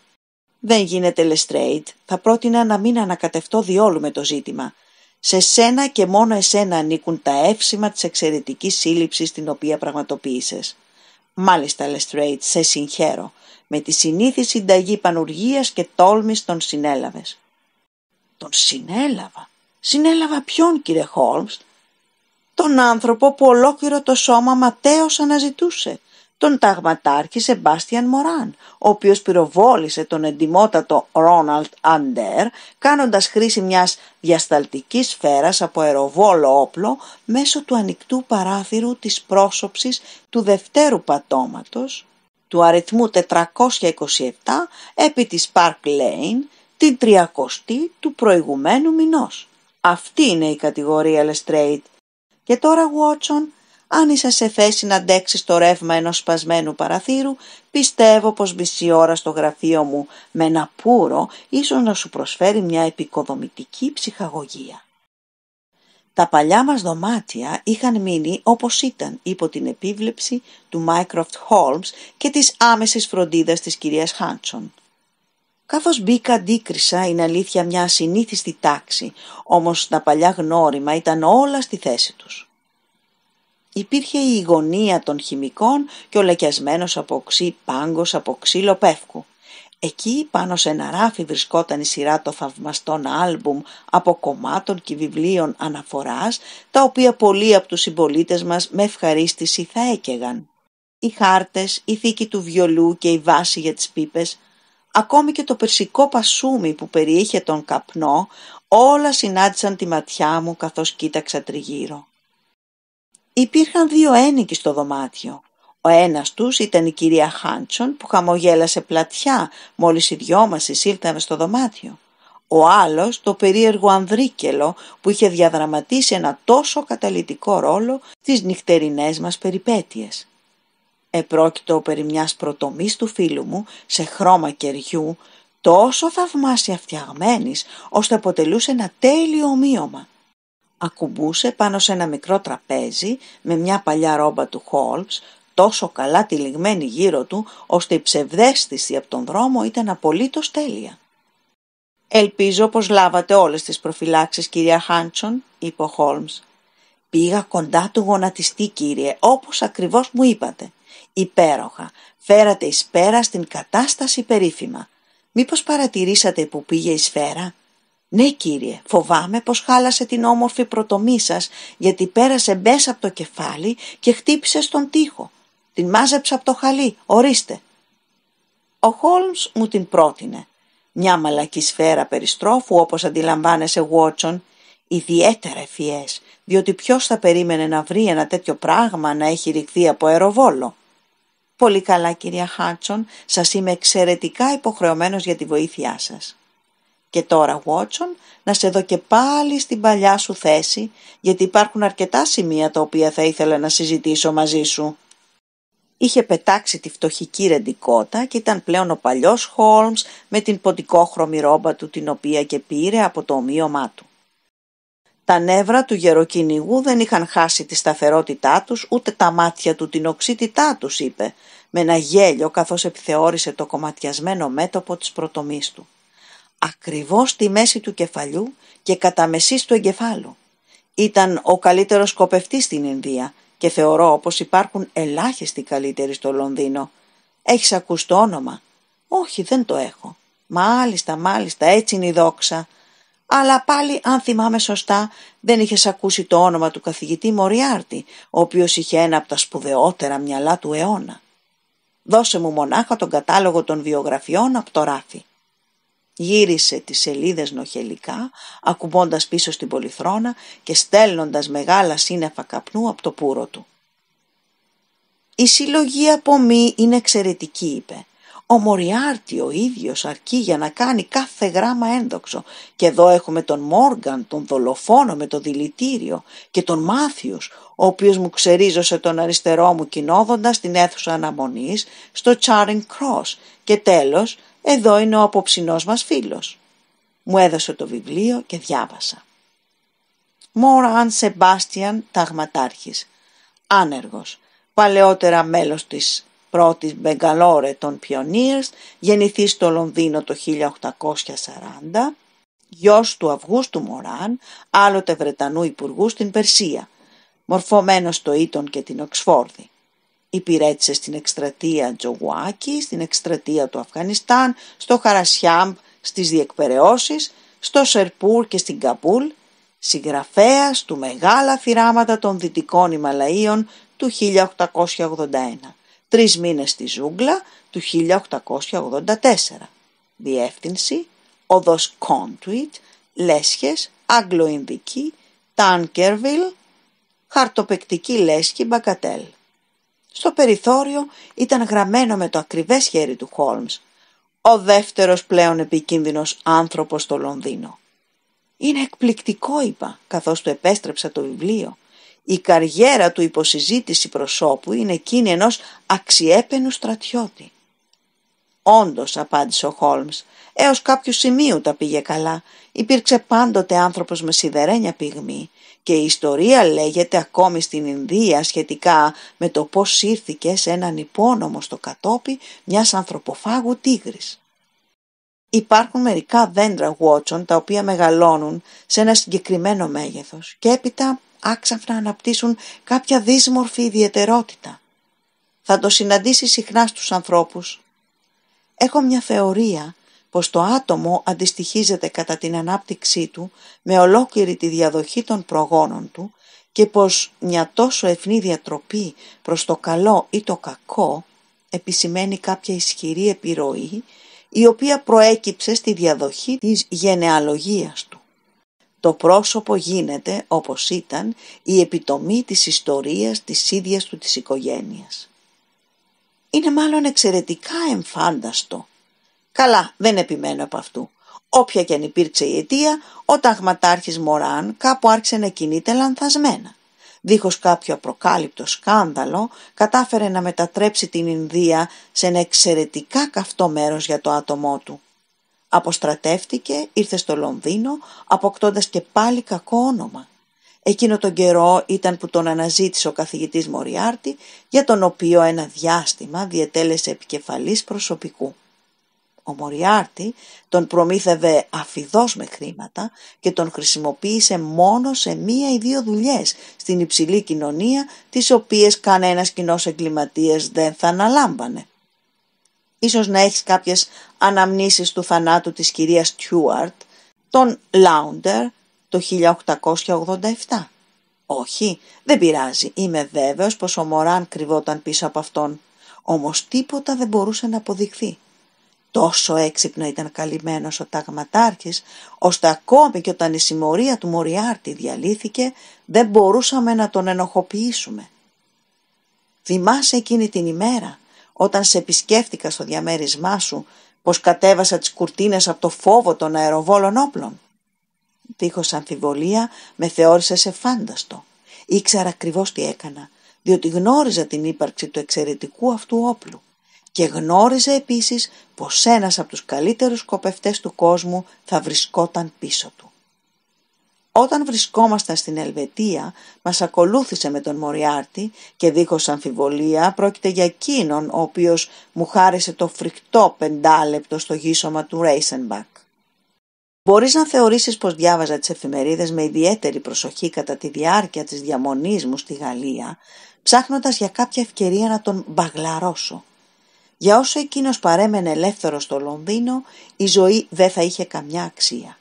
[SPEAKER 1] Δεν γίνεται Λεστρέιτ. Θα πρότεινα να μην ανακατευτώ διόλου με το ζήτημα. Σε σένα και μόνο εσένα ανήκουν τα εύσημα της εξαιρετικής σύλληψης την οποία πραγματοποίησες. Μάλιστα, Λεστρέιτ, σε συγχαίρω. Με τη συνήθη συνταγή πανουργίας και τόλμης τον συνέλαβες. Τον συνέλαβα. Συνέλαβα ποιον, κύριε Χόλμς. Τον άνθρωπο που ολόκληρο το σώμα ματέως αναζητούσε τον ταγματάρχη Σεμπάστιαν Μωράν, ο οποίος πυροβόλησε τον εντιμότατο Ρόναλτ Αντέρ, κάνοντας χρήση μιας διασταλτικής σφαίρας από αεροβόλο όπλο μέσω του ανοιχτού παράθυρου της πρόσωψης του δευτέρου πατώματος, του αριθμού 427 επί της Park Lane, την 30 του προηγουμένου μηνός. Αυτή είναι η κατηγορία Lestrade. Και τώρα, Watson, αν είσαι σε θέση να αντέξεις το ρεύμα ενός σπασμένου παραθύρου, πιστεύω πως μισή ώρα στο γραφείο μου με ένα πουρο ίσως να σου προσφέρει μια επικοδομητική ψυχαγωγία. Τα παλιά μας δωμάτια είχαν μείνει όπως ήταν υπό την επίβλεψη του Mycroft Holmes και της άμεσης φροντίδας της κυρίας Χάντσον. Καθώς μπήκα αντίκρισα, είναι αλήθεια, μια ασυνήθιστη τάξη, όμως τα παλιά γνώριμα ήταν όλα στη θέση τους. Υπήρχε η γωνία των χημικών και ο λακιασμένος από οξύ πάγκος από ξύλο πεύκου. Εκεί πάνω σε ένα ράφι βρισκόταν η σειρά των θαυμαστών άλμπουμ από κομμάτων και βιβλίων αναφοράς, τα οποία πολλοί από τους συμπολίτες μας με ευχαρίστηση θα έκαιγαν. Οι χάρτες, η θήκη του βιολού και η βάση για τις πίπες, ακόμη και το περσικό πασούμι που περιείχε τον καπνό, όλα συνάντησαν τη ματιά μου καθώς κοίταξα τριγύρω. Υπήρχαν δύο ένικοι στο δωμάτιο. Ο ένας τους ήταν η κυρία Χάντσον που χαμογέλασε πλατιά μόλις οι δυο μας εισήλθαμε στο δωμάτιο. Ο άλλος το περίεργο Ανδρίκελο που είχε διαδραματίσει ένα τόσο καταλητικό ρόλο στις νυχτερινές μας περιπέτειες. Επρόκειτο περί μιας προτομής του φίλου μου σε χρώμα κεριού τόσο θαυμάσια φτιαγμένης ώστε αποτελούσε ένα τέλειο ομοίωμα ακουμπούσε πάνω σε ένα μικρό τραπέζι με μια παλιά ρόμπα του Χόλμς, τόσο καλά τυλιγμένη γύρω του, ώστε η ψευδέστηση από τον δρόμο ήταν απολύτως τέλεια. «Ελπίζω πως λάβατε όλες τις προφυλάξεις, κυρία Χάντσον», είπε ο Χόλμς. «Πήγα κοντά του γονατιστή, κύριε, όπως ακριβώς μου είπατε. Υπέροχα, φέρατε εις πέρα στην κατάσταση περίφημα. Μήπως παρατηρήσατε που πήγε η σφαίρα» «Ναι, κύριε, φοβάμαι πως χάλασε την όμορφη πρωτομή σας, γιατί πέρασε μέσα από το κεφάλι και χτύπησε στον τοίχο. Την μάζεψα από το χαλί, ορίστε». Ο Χόλμς μου την πρότεινε. Μια μαλακή σφαίρα περιστρόφου, όπως αντιλαμβάνεσαι, Γουότσον. ιδιαίτερα ευφυές, διότι ποιος θα περίμενε να βρει ένα τέτοιο πράγμα να έχει ρηχθεί από αεροβόλο. Πολύ καλά, κυρία Χάτσον, σας είμαι εξαιρετικά υποχρεωμένος για τη βοήθειά σας. Και τώρα, Βότσον, να σε δω και πάλι στην παλιά σου θέση, γιατί υπάρχουν αρκετά σημεία τα οποία θα ήθελα να συζητήσω μαζί σου. Είχε πετάξει τη φτωχική ρεντικότα και ήταν πλέον ο παλιός Χόλμς με την ποντικόχρωμη ρόμπα του την οποία και πήρε από το ομοίωμά του. Τα νεύρα του γεροκυνηγού δεν είχαν χάσει τη σταθερότητά τους, ούτε τα μάτια του την οξύτητά τους, είπε, με ένα γέλιο καθώς επιθεώρησε το κομματιασμένο μέτωπο της πρωτομής του ακριβώς στη μέση του κεφαλιού και κατά μεσής του εγκεφάλου. Ήταν ο καλύτερος σκοπευτής στην Ινδία και θεωρώ πως υπάρχουν ελάχιστοι καλύτεροι στο Λονδίνο. Έχεις ακούσει το όνομα. Όχι, δεν το έχω. Μάλιστα, μάλιστα, έτσι είναι η δόξα. Αλλά πάλι, αν θυμάμαι σωστά, δεν είχες ακούσει το όνομα του καθηγητή Μοριάρτη, ο οποίος είχε ένα από τα σπουδαιότερα μυαλά του αιώνα. Δώσε μου μονάχα τον κατάλογο των βιογραφιών από το ράφι γύρισε τις σελίδες νοχελικά, ακουμπώντας πίσω στην πολυθρόνα και στέλνοντας μεγάλα σύννεφα καπνού από το πουρο του. «Η συλλογή από μη είναι εξαιρετική», είπε. «Ο Μοριάρτη ο ίδιος αρκεί για να κάνει κάθε γράμμα ένδοξο και εδώ έχουμε τον Μόργαν, τον δολοφόνο με το δηλητήριο και τον Μάθιους, ο οποίος μου ξερίζωσε τον αριστερό μου κοινόδοντα την αίθουσα αναμονής στο Charing Cross και τέλος εδώ είναι ο απόψινός μας φίλος. Μου έδωσε το βιβλίο και διάβασα. Μόραν Σεμπάστιαν Ταγματάρχης, άνεργος, παλαιότερα μέλος της πρώτης Μπεγκαλόρε των Πιονίες, γεννηθεί στο Λονδίνο το 1840, γιος του Αυγούστου Μοράν, άλλοτε Βρετανού Υπουργού στην Περσία, μορφωμένος στο Ήτον και την Οξφόρδη υπηρέτησε στην εκστρατεία Τζογουάκη, στην εκστρατεία του Αφγανιστάν, στο Χαρασιάμπ, στις διεκπεραιώσεις, στο Σερπούρ και στην Καπούλ. συγγραφέας του «Μεγάλα θυράματα των Δυτικών Ιμαλαΐων» του 1881, τρεις μήνες στη ζούγκλα του 1884. Διεύθυνση, οδός Κόντουιτ, Λέσχες, Αγγλοϊνδική, Τάνκερβιλ, χαρτοπεκτική λέσχη Μπακατέλ. Στο περιθώριο ήταν γραμμένο με το ακριβές χέρι του Χόλμς. Ο δεύτερος πλέον επικίνδυνος άνθρωπος στο Λονδίνο. «Είναι εκπληκτικό», είπα, καθώς του επέστρεψα το βιβλίο. «Η καριέρα του υποσυζήτηση προσώπου είναι εκείνη ενός αξιέπαινου στρατιώτη». «Όντως», απάντησε ο Χόλμς, «έως κάποιου σημείου τα πήγε καλά. Υπήρξε πάντοτε άνθρωπος με σιδερένια πυγμή και η ιστορία λέγεται ακόμη στην Ινδία σχετικά με το πώς ήρθηκε σε έναν υπόνομο στο κατόπι μιας ανθρωποφάγου τίγρης. Υπάρχουν μερικά δέντρα γουότσον τα οποία μεγαλώνουν σε ένα συγκεκριμένο μέγεθος και έπειτα άξαφνα αναπτύσσουν κάποια δύσμορφη ιδιαιτερότητα. Θα το συναντήσει συχνά στους ανθρώπους Έχω μια θεωρία πως το άτομο αντιστοιχίζεται κατά την ανάπτυξή του με ολόκληρη τη διαδοχή των προγόνων του και πως μια τόσο ευνή διατροπή προς το καλό ή το κακό επισημαίνει κάποια ισχυρή επιρροή η οποία προέκυψε στη διαδοχή της γενεαλογίας του. Το πρόσωπο γίνεται, όπως ήταν, η επιτομή της ιστορίας της ίδιας του της οικογένειας είναι μάλλον εξαιρετικά εμφάνταστο. Καλά, δεν επιμένω από αυτού. Όποια και αν υπήρξε η αιτία, ο ταγματάρχης Μωράν κάπου άρχισε να κινείται λανθασμένα. Δίχως κάποιο απροκάλυπτο σκάνδαλο, κατάφερε να μετατρέψει την Ινδία σε ένα εξαιρετικά καυτό μέρος για το άτομό του. Αποστρατεύτηκε, ήρθε στο Λονδίνο, αποκτώντας και πάλι κακό όνομα. Εκείνο τον καιρό ήταν που τον αναζήτησε ο καθηγητής Μοριάρτη, για τον οποίο ένα διάστημα διετέλεσε επικεφαλής προσωπικού. Ο Μοριάρτη τον προμήθευε αφιδώς με χρήματα και τον χρησιμοποίησε μόνο σε μία ή δύο δουλειές στην υψηλή κοινωνία, τις οποίες κανένας κοινός εγκληματίας δεν θα αναλάμπανε. Ίσως να έχεις κάποιες αναμνήσεις του θανάτου της κυρίας Τιουαρτ, τον Λάουντερ, το 1887. Όχι, δεν πειράζει, είμαι βέβαιος πως ο Μωράν κρυβόταν πίσω από αυτόν. Όμως τίποτα δεν μπορούσε να αποδειχθεί. Τόσο έξυπνα ήταν καλυμμένος ο ταγματάρχης, ώστε ακόμη και όταν η συμμορία του μωριάρτη διαλύθηκε, δεν μπορούσαμε να τον ενοχοποιήσουμε. Θυμάσαι εκείνη την ημέρα, όταν σε επισκέφτηκα στο διαμέρισμά σου, πως κατέβασα τις κουρτίνες από το φόβο των αεροβόλων όπλων δίχως αμφιβολία με θεώρησε σε φάνταστο. Ήξερα ακριβώς τι έκανα, διότι γνώριζα την ύπαρξη του εξαιρετικού αυτού όπλου και γνώριζα επίσης πως ένας από τους καλύτερους σκοπευτές του κόσμου θα βρισκόταν πίσω του. Όταν βρισκόμασταν στην Ελβετία, μας ακολούθησε με τον Μοριάρτη και δίχως αμφιβολία πρόκειται για εκείνον ο οποίος μου χάρισε το φρικτό πεντάλεπτο στο γύσωμα του Ρέισενμπακ. Μπορείς να θεωρήσεις πως διάβαζα τις εφημερίδες με ιδιαίτερη προσοχή κατά τη διάρκεια της διαμονής μου στη Γαλλία, ψάχνοντας για κάποια ευκαιρία να τον μπαγλαρώσω. Για όσο εκείνος παρέμενε ελεύθερο στο Λονδίνο, η ζωή δεν θα είχε καμιά αξία.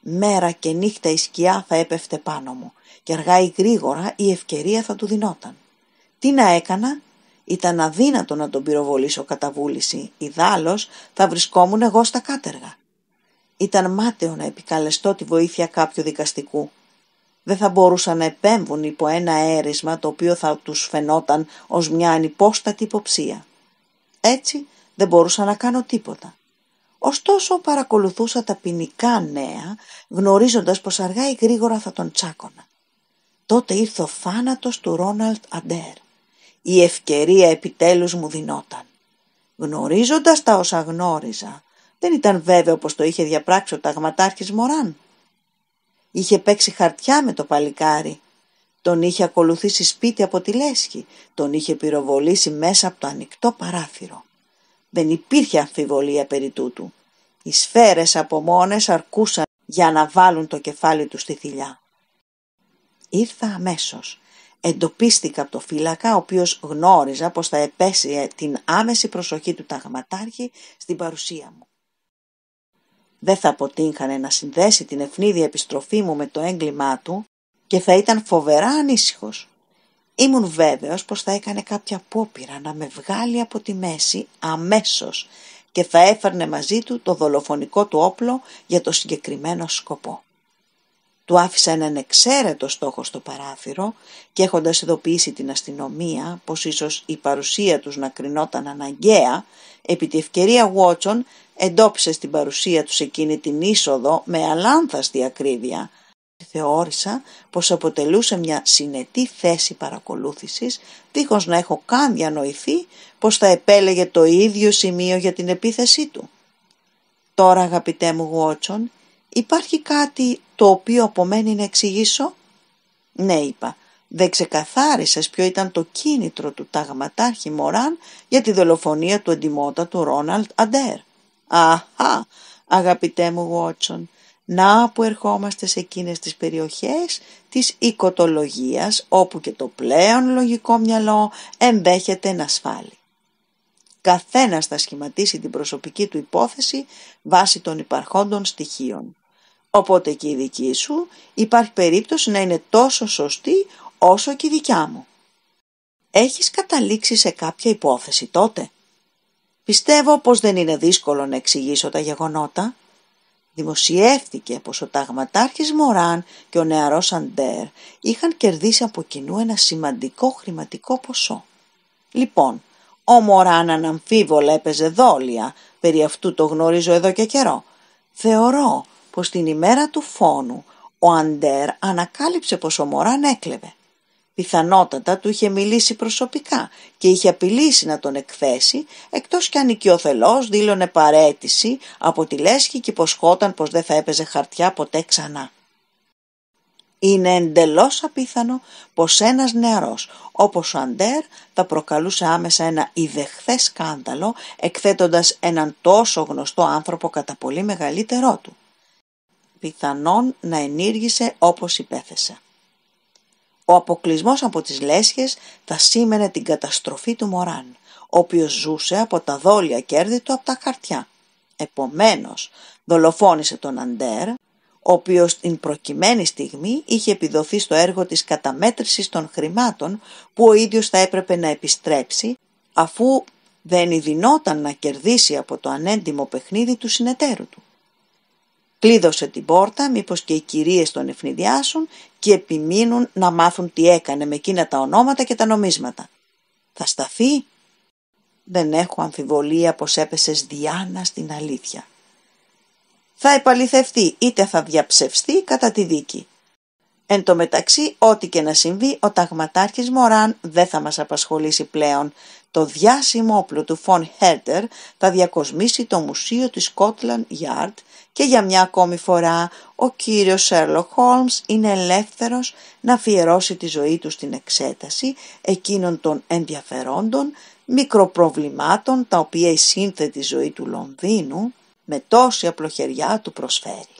[SPEAKER 1] Μέρα και νύχτα η σκιά θα έπεφτε πάνω μου και αργά ή γρήγορα η ευκαιρία θα του δινόταν. Τι να έκανα, ήταν αδύνατο να τον πυροβολήσω κατά βούληση, ιδάλλως θα βρισκόμουν εγώ στα κάτεργα. Ήταν μάταιο να επικαλεστώ τη βοήθεια κάποιου δικαστικού. Δεν θα μπορούσαν να επέμβουν υπό ένα αίρισμα το οποίο θα τους φαινόταν ως μια ανυπόστατη υποψία. Έτσι δεν μπορούσα να κάνω τίποτα. Ωστόσο παρακολουθούσα τα ποινικά νέα, γνωρίζοντας πως αργά ή γρήγορα θα τον τσάκωνα. Τότε ήρθε ο θάνατος του Ρόναλτ Αντέρ. Η ευκαιρία επιτέλους μου δινόταν. Γνωρίζοντας τα όσα γνώριζα, δεν ήταν βέβαιο πως το είχε διαπράξει ο ταγματάρχης Μωράν. Είχε παίξει χαρτιά με το παλικάρι. Τον είχε ακολουθήσει σπίτι από τη λέσχη. Τον είχε πυροβολήσει μέσα από το ανοιχτό παράθυρο. Δεν υπήρχε αμφιβολία περί τούτου. Οι σφαίρες από μόνες αρκούσαν για να βάλουν το κεφάλι τους στη θηλιά. Ήρθα αμέσως. Εντοπίστηκα από το φύλακα, ο οποίος γνώριζα πως θα επέσει την άμεση προσοχή του ταγματάρχη στην παρουσία μου δεν θα αποτύχανε να συνδέσει την ευνίδια επιστροφή μου με το έγκλημά του και θα ήταν φοβερά ανήσυχος. Ήμουν βέβαιος πως θα έκανε κάποια απόπειρα να με βγάλει από τη μέση αμέσως, και θα έφερνε μαζί του το δολοφονικό του όπλο για το συγκεκριμένο σκοπό. Του άφησα έναν εξαίρετο στόχο στο παράθυρο και έχοντας ειδοποιήσει την αστυνομία πως ίσως η παρουσία τους να κρινόταν αναγκαία, επί τη ευκαιρία Βότσον εντόπισε στην παρουσία τους εκείνη την είσοδο με αλάνθαστη ακρίβεια. Θεώρησα πως αποτελούσε μια συνετή θέση παρακολούθησης, δίχως να έχω καν διανοηθεί πως θα επέλεγε το ίδιο σημείο για την επίθεσή του. Τώρα αγαπητέ μου Γουότσον, υπάρχει κάτι το οποίο απομένει να εξηγήσω. Ναι είπα, δεν ξεκαθάρισες ποιο ήταν το κίνητρο του ταγματάρχη Μωράν για τη δολοφονία του εντυμότατου του Ρόναλτ Αντέρ. Αχα, αγαπητέ μου Βότσον, να που ερχόμαστε σε εκείνες τις περιοχές της οικοτολογίας όπου και το πλέον λογικό μυαλό ενδέχεται να σφάλει. Καθένας θα σχηματίσει την προσωπική του υπόθεση βάσει των υπαρχόντων στοιχείων. Οπότε και η δική σου υπάρχει περίπτωση να είναι τόσο σωστή όσο και η δικιά μου. Έχεις καταλήξει σε κάποια υπόθεση τότε. Πιστεύω πως δεν είναι δύσκολο να εξηγήσω τα γεγονότα. Δημοσιεύτηκε πως ο ταγματάρχης Μωράν και ο νεαρός Αντέρ είχαν κερδίσει από κοινού ένα σημαντικό χρηματικό ποσό. Λοιπόν, ο Μοράν αναμφίβολα έπαιζε δόλια, περί αυτού το γνωρίζω εδώ και καιρό. Θεωρώ πως την ημέρα του φόνου ο Αντέρ ανακάλυψε πως ο Μοράν έκλεβε. Πιθανότατα του είχε μιλήσει προσωπικά και είχε απειλήσει να τον εκθέσει, εκτός κι αν οικειοθελώς δήλωνε παρέτηση από τη λέσχη και υποσχόταν πως δεν θα έπαιζε χαρτιά ποτέ ξανά. Είναι εντελώς απίθανο πως ένας νεαρός όπως ο Αντέρ θα προκαλούσε άμεσα ένα ιδεχθές σκάνδαλο εκθέτοντας έναν τόσο γνωστό άνθρωπο κατά πολύ μεγαλύτερό του. Πιθανόν να ενήργησε όπως υπέθεσε. Ο αποκλεισμός από τις λέσχες θα σήμαινε την καταστροφή του Μωράν, ο οποίος ζούσε από τα δόλια κέρδη του από τα χαρτιά. Επομένως, δολοφόνησε τον Αντέρ, ο οποίος την προκειμένη στιγμή είχε επιδοθεί στο έργο της καταμέτρησης των χρημάτων που ο ίδιος θα έπρεπε να επιστρέψει, αφού δεν ειδινόταν να κερδίσει από το ανέντιμο παιχνίδι του συνεταίρου του. Κλείδωσε την πόρτα, μήπως και οι κυρίες τον ευνηδιάσουν και επιμείνουν να μάθουν τι έκανε με εκείνα τα ονόματα και τα νομίσματα. Θα σταθεί. Δεν έχω αμφιβολία πως έπεσες Διάνα στην αλήθεια. Θα επαληθευτεί είτε θα διαψευστεί κατά τη δίκη. Εν τω μεταξύ, ό,τι και να συμβεί, ο ταγματάρχης Μωράν δεν θα μας απασχολήσει πλέον. Το διάσημο όπλο του Φον Χέρτερ θα διακοσμήσει το Μουσείο της Scotland Yard και για μια ακόμη φορά ο κύριος Σέρλο Χόλμς είναι ελεύθερος να αφιερώσει τη ζωή του στην εξέταση εκείνων των ενδιαφερόντων μικροπροβλημάτων τα οποία η σύνθετη ζωή του Λονδίνου με τόση απλοχεριά του προσφέρει.